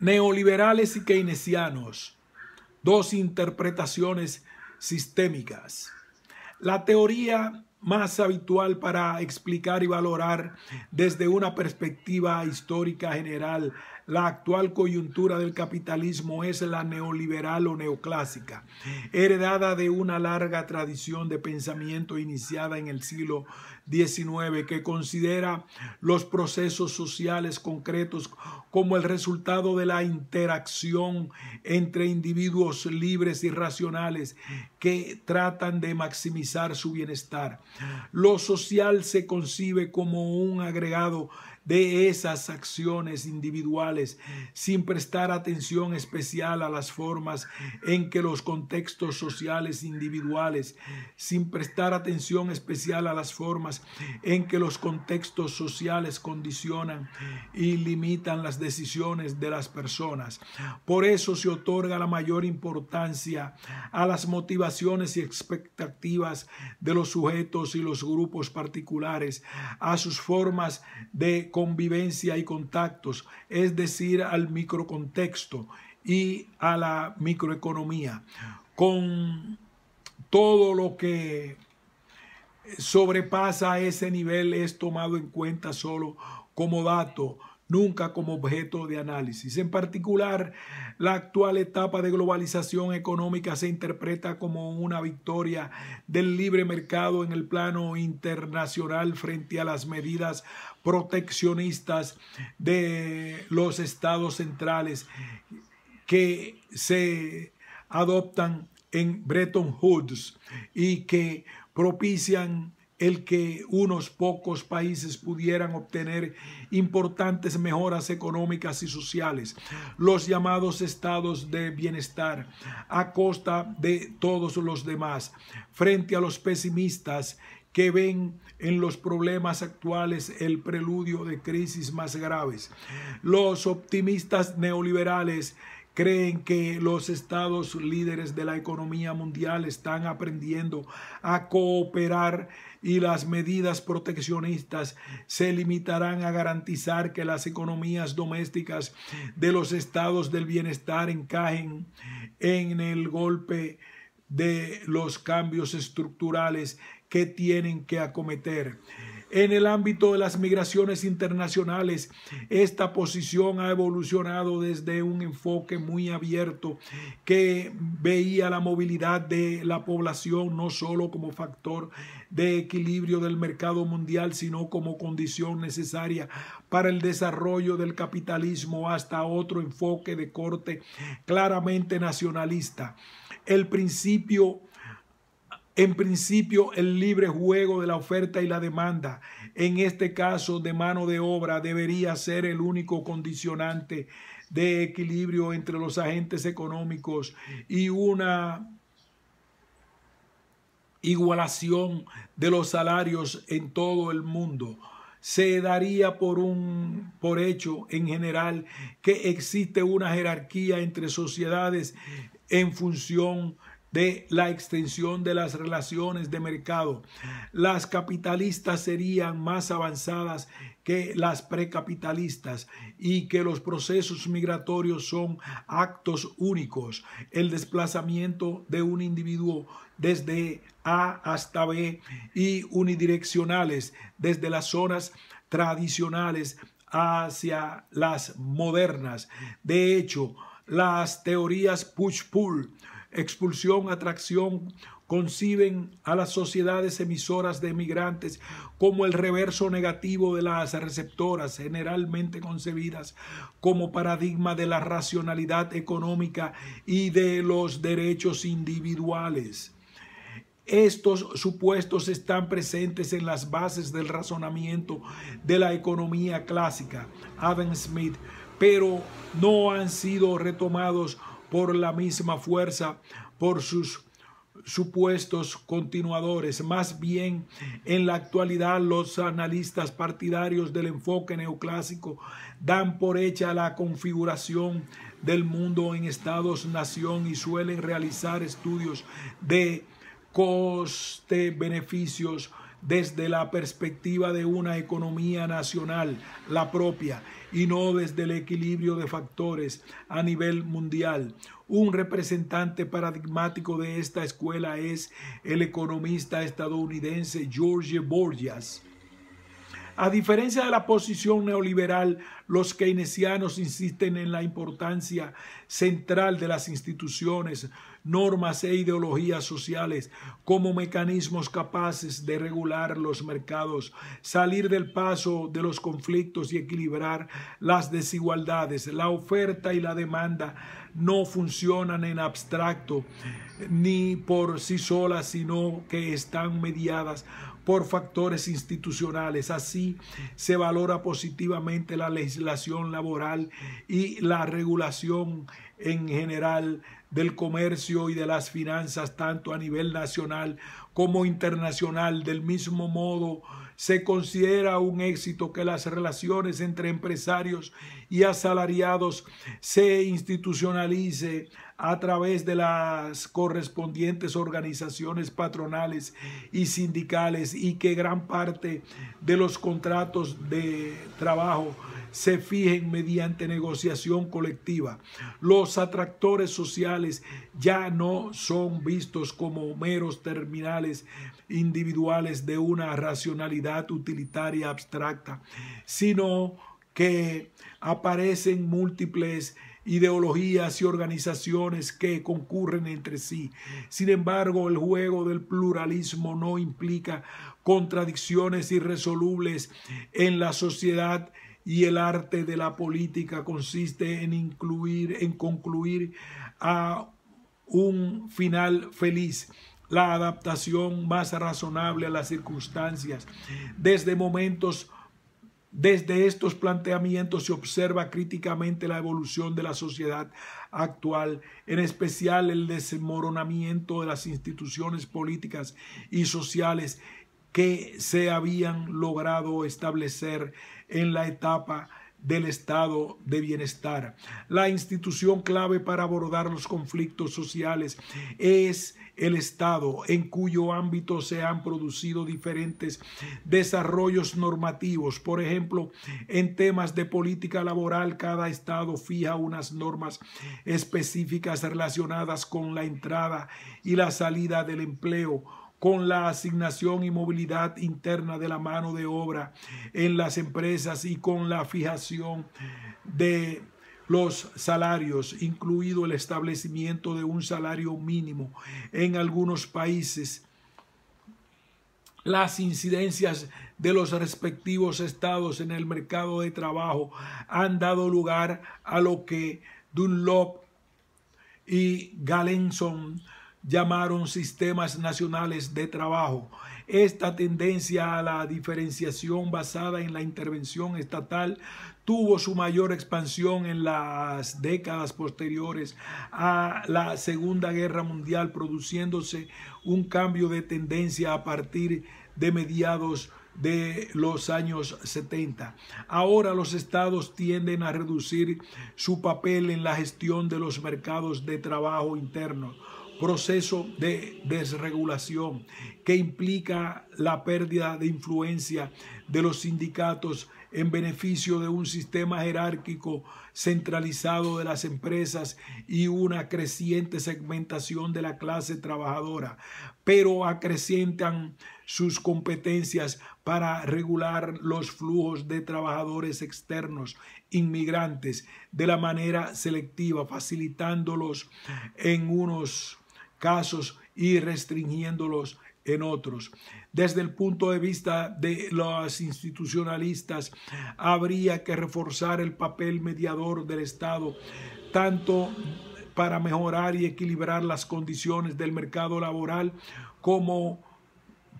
Neoliberales y keynesianos, dos interpretaciones sistémicas. La teoría más habitual para explicar y valorar desde una perspectiva histórica general la actual coyuntura del capitalismo es la neoliberal o neoclásica, heredada de una larga tradición de pensamiento iniciada en el siglo XIX que considera los procesos sociales concretos como el resultado de la interacción entre individuos libres y racionales que tratan de maximizar su bienestar. Lo social se concibe como un agregado de esas acciones individuales sin prestar atención especial a las formas en que los contextos sociales individuales, sin prestar atención especial a las formas en que los contextos sociales condicionan y limitan las decisiones de las personas. Por eso se otorga la mayor importancia a las motivaciones y expectativas de los sujetos y los grupos particulares, a sus formas de convivencia y contactos, es decir, al microcontexto y a la microeconomía, con todo lo que sobrepasa ese nivel es tomado en cuenta solo como dato, nunca como objeto de análisis. En particular, la actual etapa de globalización económica se interpreta como una victoria del libre mercado en el plano internacional frente a las medidas proteccionistas de los estados centrales que se adoptan en Bretton Woods y que propician el que unos pocos países pudieran obtener importantes mejoras económicas y sociales, los llamados estados de bienestar, a costa de todos los demás, frente a los pesimistas que ven en los problemas actuales el preludio de crisis más graves. Los optimistas neoliberales creen que los estados líderes de la economía mundial están aprendiendo a cooperar y las medidas proteccionistas se limitarán a garantizar que las economías domésticas de los estados del bienestar encajen en el golpe de los cambios estructurales que tienen que acometer. En el ámbito de las migraciones internacionales, esta posición ha evolucionado desde un enfoque muy abierto que veía la movilidad de la población no solo como factor de equilibrio del mercado mundial, sino como condición necesaria para el desarrollo del capitalismo hasta otro enfoque de corte claramente nacionalista. El principio en principio el libre juego de la oferta y la demanda, en este caso de mano de obra, debería ser el único condicionante de equilibrio entre los agentes económicos y una igualación de los salarios en todo el mundo. Se daría por un por hecho en general que existe una jerarquía entre sociedades en función de la extensión de las relaciones de mercado. Las capitalistas serían más avanzadas que las precapitalistas y que los procesos migratorios son actos únicos. El desplazamiento de un individuo desde A hasta B y unidireccionales desde las zonas tradicionales hacia las modernas. De hecho, las teorías push-pull expulsión, atracción, conciben a las sociedades emisoras de emigrantes como el reverso negativo de las receptoras, generalmente concebidas como paradigma de la racionalidad económica y de los derechos individuales. Estos supuestos están presentes en las bases del razonamiento de la economía clásica, Adam Smith, pero no han sido retomados por la misma fuerza, por sus supuestos continuadores. Más bien, en la actualidad, los analistas partidarios del enfoque neoclásico dan por hecha la configuración del mundo en estados-nación y suelen realizar estudios de coste-beneficios desde la perspectiva de una economía nacional, la propia, y no desde el equilibrio de factores a nivel mundial. Un representante paradigmático de esta escuela es el economista estadounidense George Borgias. A diferencia de la posición neoliberal, los keynesianos insisten en la importancia central de las instituciones, normas e ideologías sociales como mecanismos capaces de regular los mercados, salir del paso de los conflictos y equilibrar las desigualdades. La oferta y la demanda no funcionan en abstracto ni por sí solas, sino que están mediadas por factores institucionales. Así se valora positivamente la legislación laboral y la regulación en general del comercio y de las finanzas tanto a nivel nacional como internacional. Del mismo modo, se considera un éxito que las relaciones entre empresarios y asalariados se institucionalice a través de las correspondientes organizaciones patronales y sindicales y que gran parte de los contratos de trabajo se fijen mediante negociación colectiva. Los atractores sociales ya no son vistos como meros terminales individuales de una racionalidad utilitaria abstracta, sino que aparecen múltiples ideologías y organizaciones que concurren entre sí. Sin embargo, el juego del pluralismo no implica contradicciones irresolubles en la sociedad y el arte de la política consiste en incluir, en concluir a un final feliz la adaptación más razonable a las circunstancias. Desde momentos, desde estos planteamientos se observa críticamente la evolución de la sociedad actual, en especial el desmoronamiento de las instituciones políticas y sociales que se habían logrado establecer en la etapa del estado de bienestar. La institución clave para abordar los conflictos sociales es el Estado, en cuyo ámbito se han producido diferentes desarrollos normativos. Por ejemplo, en temas de política laboral, cada Estado fija unas normas específicas relacionadas con la entrada y la salida del empleo con la asignación y movilidad interna de la mano de obra en las empresas y con la fijación de los salarios, incluido el establecimiento de un salario mínimo en algunos países, las incidencias de los respectivos estados en el mercado de trabajo han dado lugar a lo que Dunlop y Galenson llamaron sistemas nacionales de trabajo. Esta tendencia a la diferenciación basada en la intervención estatal tuvo su mayor expansión en las décadas posteriores a la Segunda Guerra Mundial, produciéndose un cambio de tendencia a partir de mediados de los años 70. Ahora los estados tienden a reducir su papel en la gestión de los mercados de trabajo internos proceso de desregulación que implica la pérdida de influencia de los sindicatos en beneficio de un sistema jerárquico centralizado de las empresas y una creciente segmentación de la clase trabajadora, pero acrecientan sus competencias para regular los flujos de trabajadores externos, inmigrantes, de la manera selectiva, facilitándolos en unos casos y restringiéndolos en otros. Desde el punto de vista de los institucionalistas, habría que reforzar el papel mediador del Estado, tanto para mejorar y equilibrar las condiciones del mercado laboral como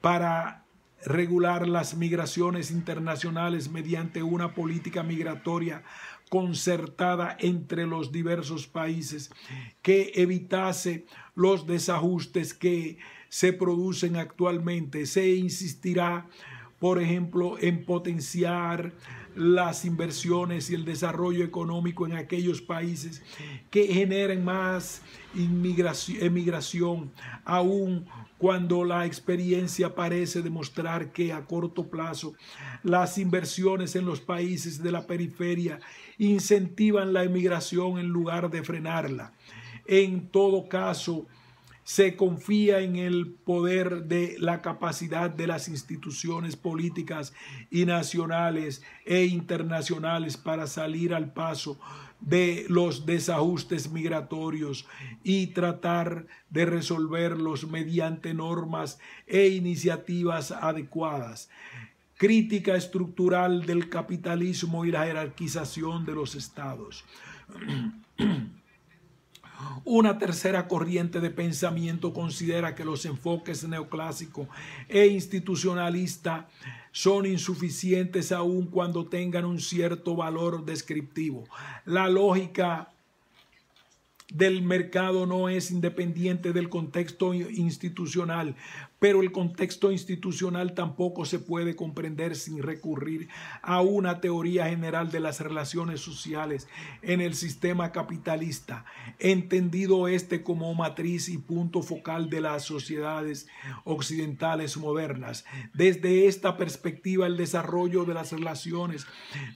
para regular las migraciones internacionales mediante una política migratoria concertada entre los diversos países, que evitase los desajustes que se producen actualmente. Se insistirá, por ejemplo, en potenciar las inversiones y el desarrollo económico en aquellos países que generen más inmigración, emigración, aún cuando la experiencia parece demostrar que a corto plazo las inversiones en los países de la periferia incentivan la emigración en lugar de frenarla. En todo caso, se confía en el poder de la capacidad de las instituciones políticas y nacionales e internacionales para salir al paso de los desajustes migratorios y tratar de resolverlos mediante normas e iniciativas adecuadas. Crítica estructural del capitalismo y la jerarquización de los estados. Una tercera corriente de pensamiento considera que los enfoques neoclásicos e institucionalistas son insuficientes aún cuando tengan un cierto valor descriptivo. La lógica del mercado no es independiente del contexto institucional, pero el contexto institucional tampoco se puede comprender sin recurrir a una teoría general de las relaciones sociales en el sistema capitalista, entendido este como matriz y punto focal de las sociedades occidentales modernas. Desde esta perspectiva, el desarrollo de las relaciones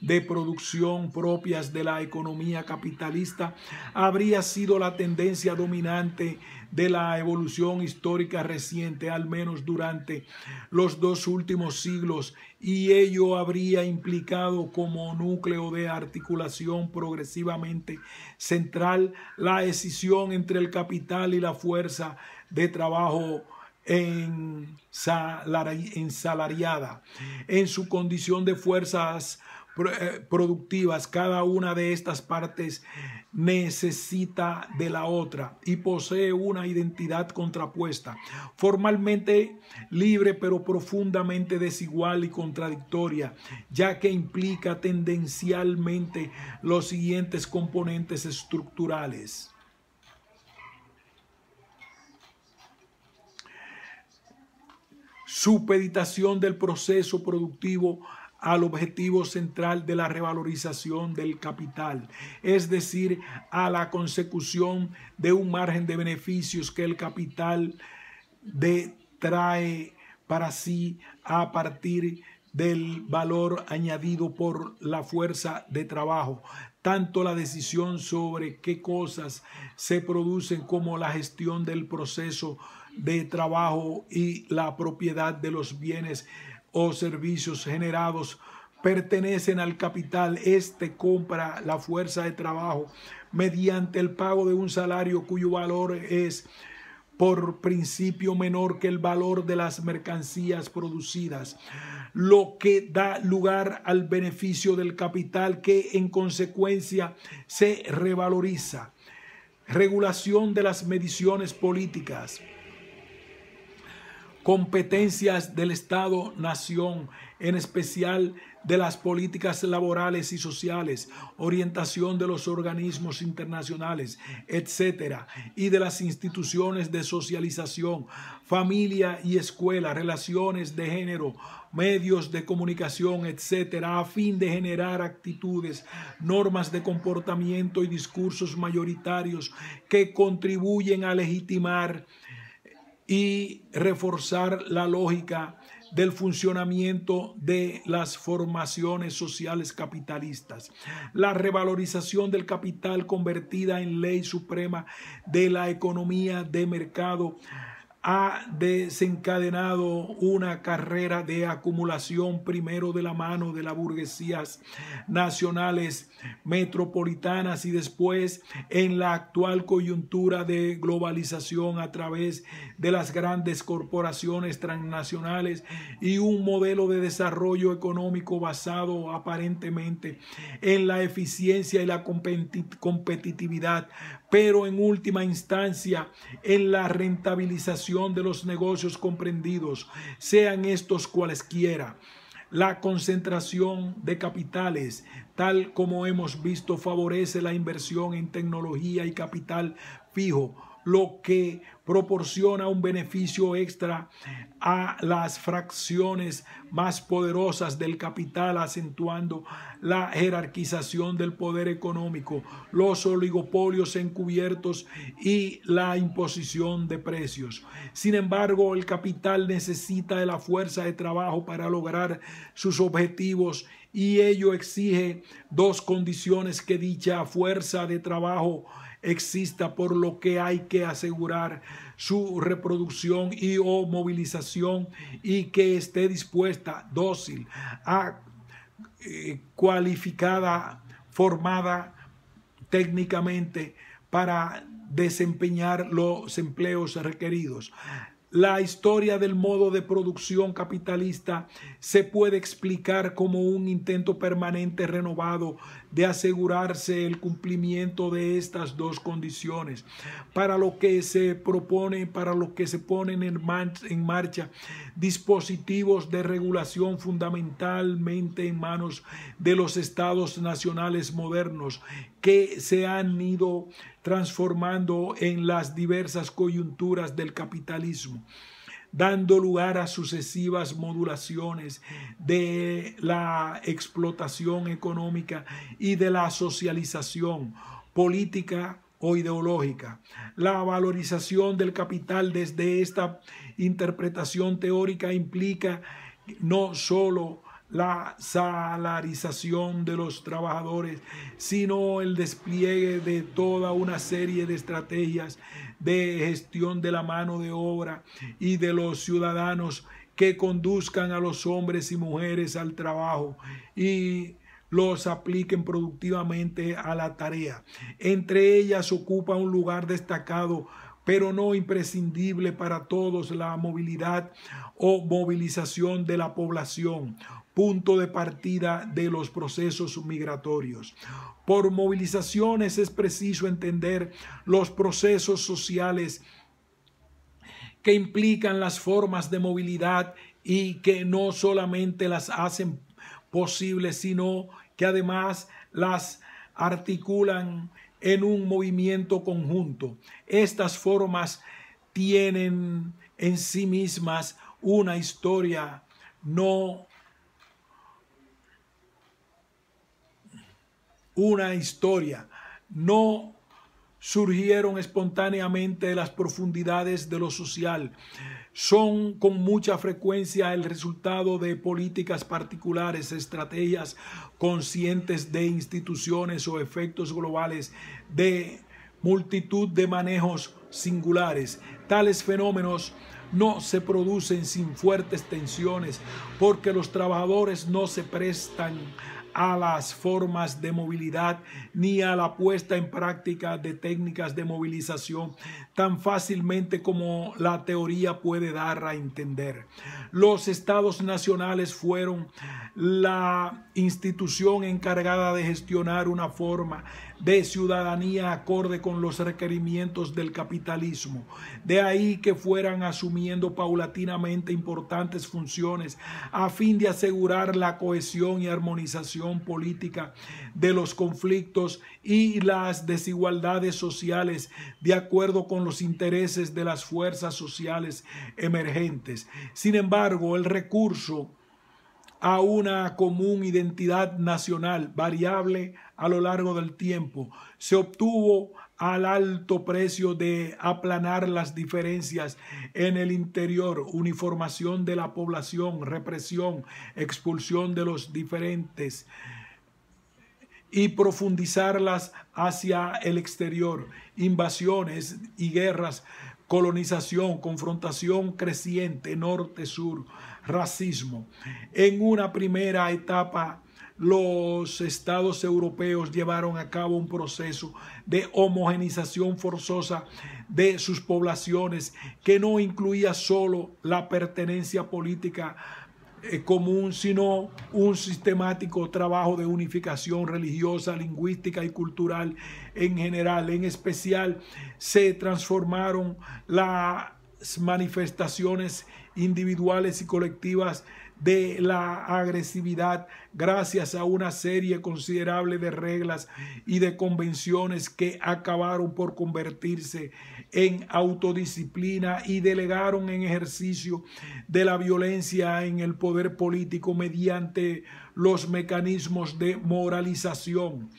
de producción propias de la economía capitalista habría sido la tendencia dominante de la evolución histórica reciente, al menos durante los dos últimos siglos, y ello habría implicado como núcleo de articulación progresivamente central la escisión entre el capital y la fuerza de trabajo en salariada. En su condición de fuerzas eh, productivas, cada una de estas partes necesita de la otra y posee una identidad contrapuesta, formalmente libre pero profundamente desigual y contradictoria, ya que implica tendencialmente los siguientes componentes estructurales. Supeditación del proceso productivo al objetivo central de la revalorización del capital, es decir, a la consecución de un margen de beneficios que el capital trae para sí a partir del valor añadido por la fuerza de trabajo, tanto la decisión sobre qué cosas se producen como la gestión del proceso de trabajo y la propiedad de los bienes o oh, servicios generados pertenecen al capital. Este compra la fuerza de trabajo mediante el pago de un salario cuyo valor es por principio menor que el valor de las mercancías producidas, lo que da lugar al beneficio del capital que en consecuencia se revaloriza. Regulación de las mediciones políticas competencias del Estado-Nación, en especial de las políticas laborales y sociales, orientación de los organismos internacionales, etcétera, y de las instituciones de socialización, familia y escuela, relaciones de género, medios de comunicación, etcétera, a fin de generar actitudes, normas de comportamiento y discursos mayoritarios que contribuyen a legitimar y reforzar la lógica del funcionamiento de las formaciones sociales capitalistas, la revalorización del capital convertida en ley suprema de la economía de mercado ha desencadenado una carrera de acumulación primero de la mano de las burguesías nacionales metropolitanas y después en la actual coyuntura de globalización a través de las grandes corporaciones transnacionales y un modelo de desarrollo económico basado aparentemente en la eficiencia y la competitividad pero en última instancia en la rentabilización de los negocios comprendidos, sean estos cualesquiera. La concentración de capitales, tal como hemos visto, favorece la inversión en tecnología y capital fijo, lo que proporciona un beneficio extra a las fracciones más poderosas del capital, acentuando la jerarquización del poder económico, los oligopolios encubiertos y la imposición de precios. Sin embargo, el capital necesita de la fuerza de trabajo para lograr sus objetivos y ello exige dos condiciones que dicha fuerza de trabajo exista, por lo que hay que asegurar su reproducción y o movilización y que esté dispuesta, dócil, a eh, cualificada, formada técnicamente para desempeñar los empleos requeridos. La historia del modo de producción capitalista se puede explicar como un intento permanente renovado de asegurarse el cumplimiento de estas dos condiciones. Para lo que se propone, para lo que se ponen en, en marcha dispositivos de regulación fundamentalmente en manos de los estados nacionales modernos que se han ido transformando en las diversas coyunturas del capitalismo dando lugar a sucesivas modulaciones de la explotación económica y de la socialización política o ideológica. La valorización del capital desde esta interpretación teórica implica no solo la salarización de los trabajadores, sino el despliegue de toda una serie de estrategias de gestión de la mano de obra y de los ciudadanos que conduzcan a los hombres y mujeres al trabajo y los apliquen productivamente a la tarea. Entre ellas ocupa un lugar destacado pero no imprescindible para todos la movilidad o movilización de la población, punto de partida de los procesos migratorios por movilizaciones es preciso entender los procesos sociales que implican las formas de movilidad y que no solamente las hacen posibles, sino que además las articulan en un movimiento conjunto. Estas formas tienen en sí mismas una historia no una historia. No surgieron espontáneamente de las profundidades de lo social. Son con mucha frecuencia el resultado de políticas particulares, estrategias conscientes de instituciones o efectos globales de multitud de manejos singulares. Tales fenómenos no se producen sin fuertes tensiones porque los trabajadores no se prestan a las formas de movilidad ni a la puesta en práctica de técnicas de movilización tan fácilmente como la teoría puede dar a entender. Los estados nacionales fueron la institución encargada de gestionar una forma de ciudadanía acorde con los requerimientos del capitalismo. De ahí que fueran asumiendo paulatinamente importantes funciones a fin de asegurar la cohesión y armonización política de los conflictos y las desigualdades sociales de acuerdo con los intereses de las fuerzas sociales emergentes. Sin embargo, el recurso a una común identidad nacional variable a lo largo del tiempo. Se obtuvo al alto precio de aplanar las diferencias en el interior, uniformación de la población, represión, expulsión de los diferentes y profundizarlas hacia el exterior, invasiones y guerras, colonización, confrontación creciente norte-sur, racismo. En una primera etapa los estados europeos llevaron a cabo un proceso de homogenización forzosa de sus poblaciones que no incluía solo la pertenencia política eh, común, sino un sistemático trabajo de unificación religiosa, lingüística y cultural en general. En especial se transformaron las manifestaciones individuales y colectivas de la agresividad gracias a una serie considerable de reglas y de convenciones que acabaron por convertirse en autodisciplina y delegaron en ejercicio de la violencia en el poder político mediante los mecanismos de moralización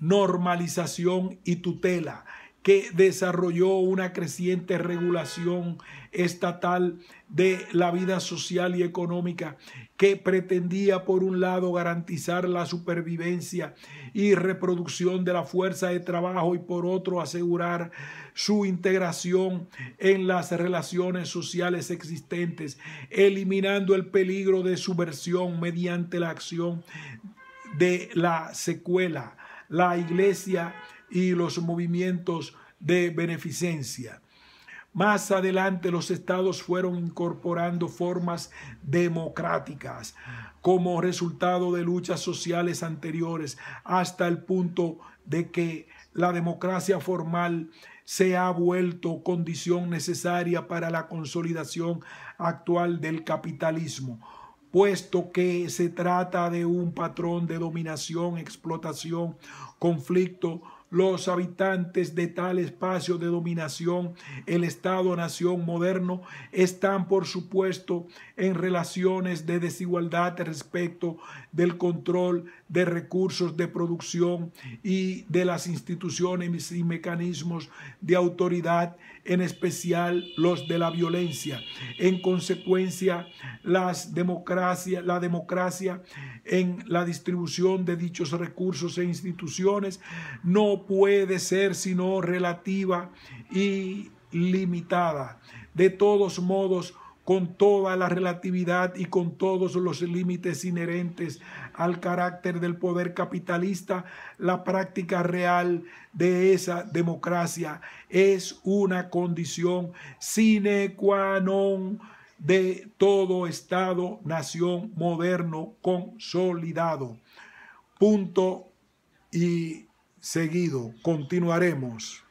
normalización y tutela que desarrolló una creciente regulación estatal de la vida social y económica que pretendía por un lado garantizar la supervivencia y reproducción de la fuerza de trabajo y por otro asegurar su integración en las relaciones sociales existentes, eliminando el peligro de subversión mediante la acción de la secuela. La iglesia y los movimientos de beneficencia. Más adelante los estados fueron incorporando formas democráticas como resultado de luchas sociales anteriores hasta el punto de que la democracia formal se ha vuelto condición necesaria para la consolidación actual del capitalismo, puesto que se trata de un patrón de dominación, explotación, conflicto, los habitantes de tal espacio de dominación, el Estado-nación moderno, están por supuesto en relaciones de desigualdad respecto del control de recursos de producción y de las instituciones y mecanismos de autoridad, en especial los de la violencia. En consecuencia, las democracia, la democracia en la distribución de dichos recursos e instituciones no puede ser sino relativa y limitada. De todos modos, con toda la relatividad y con todos los límites inherentes al carácter del poder capitalista, la práctica real de esa democracia es una condición sine qua non de todo Estado-nación moderno consolidado. Punto y seguido. Continuaremos.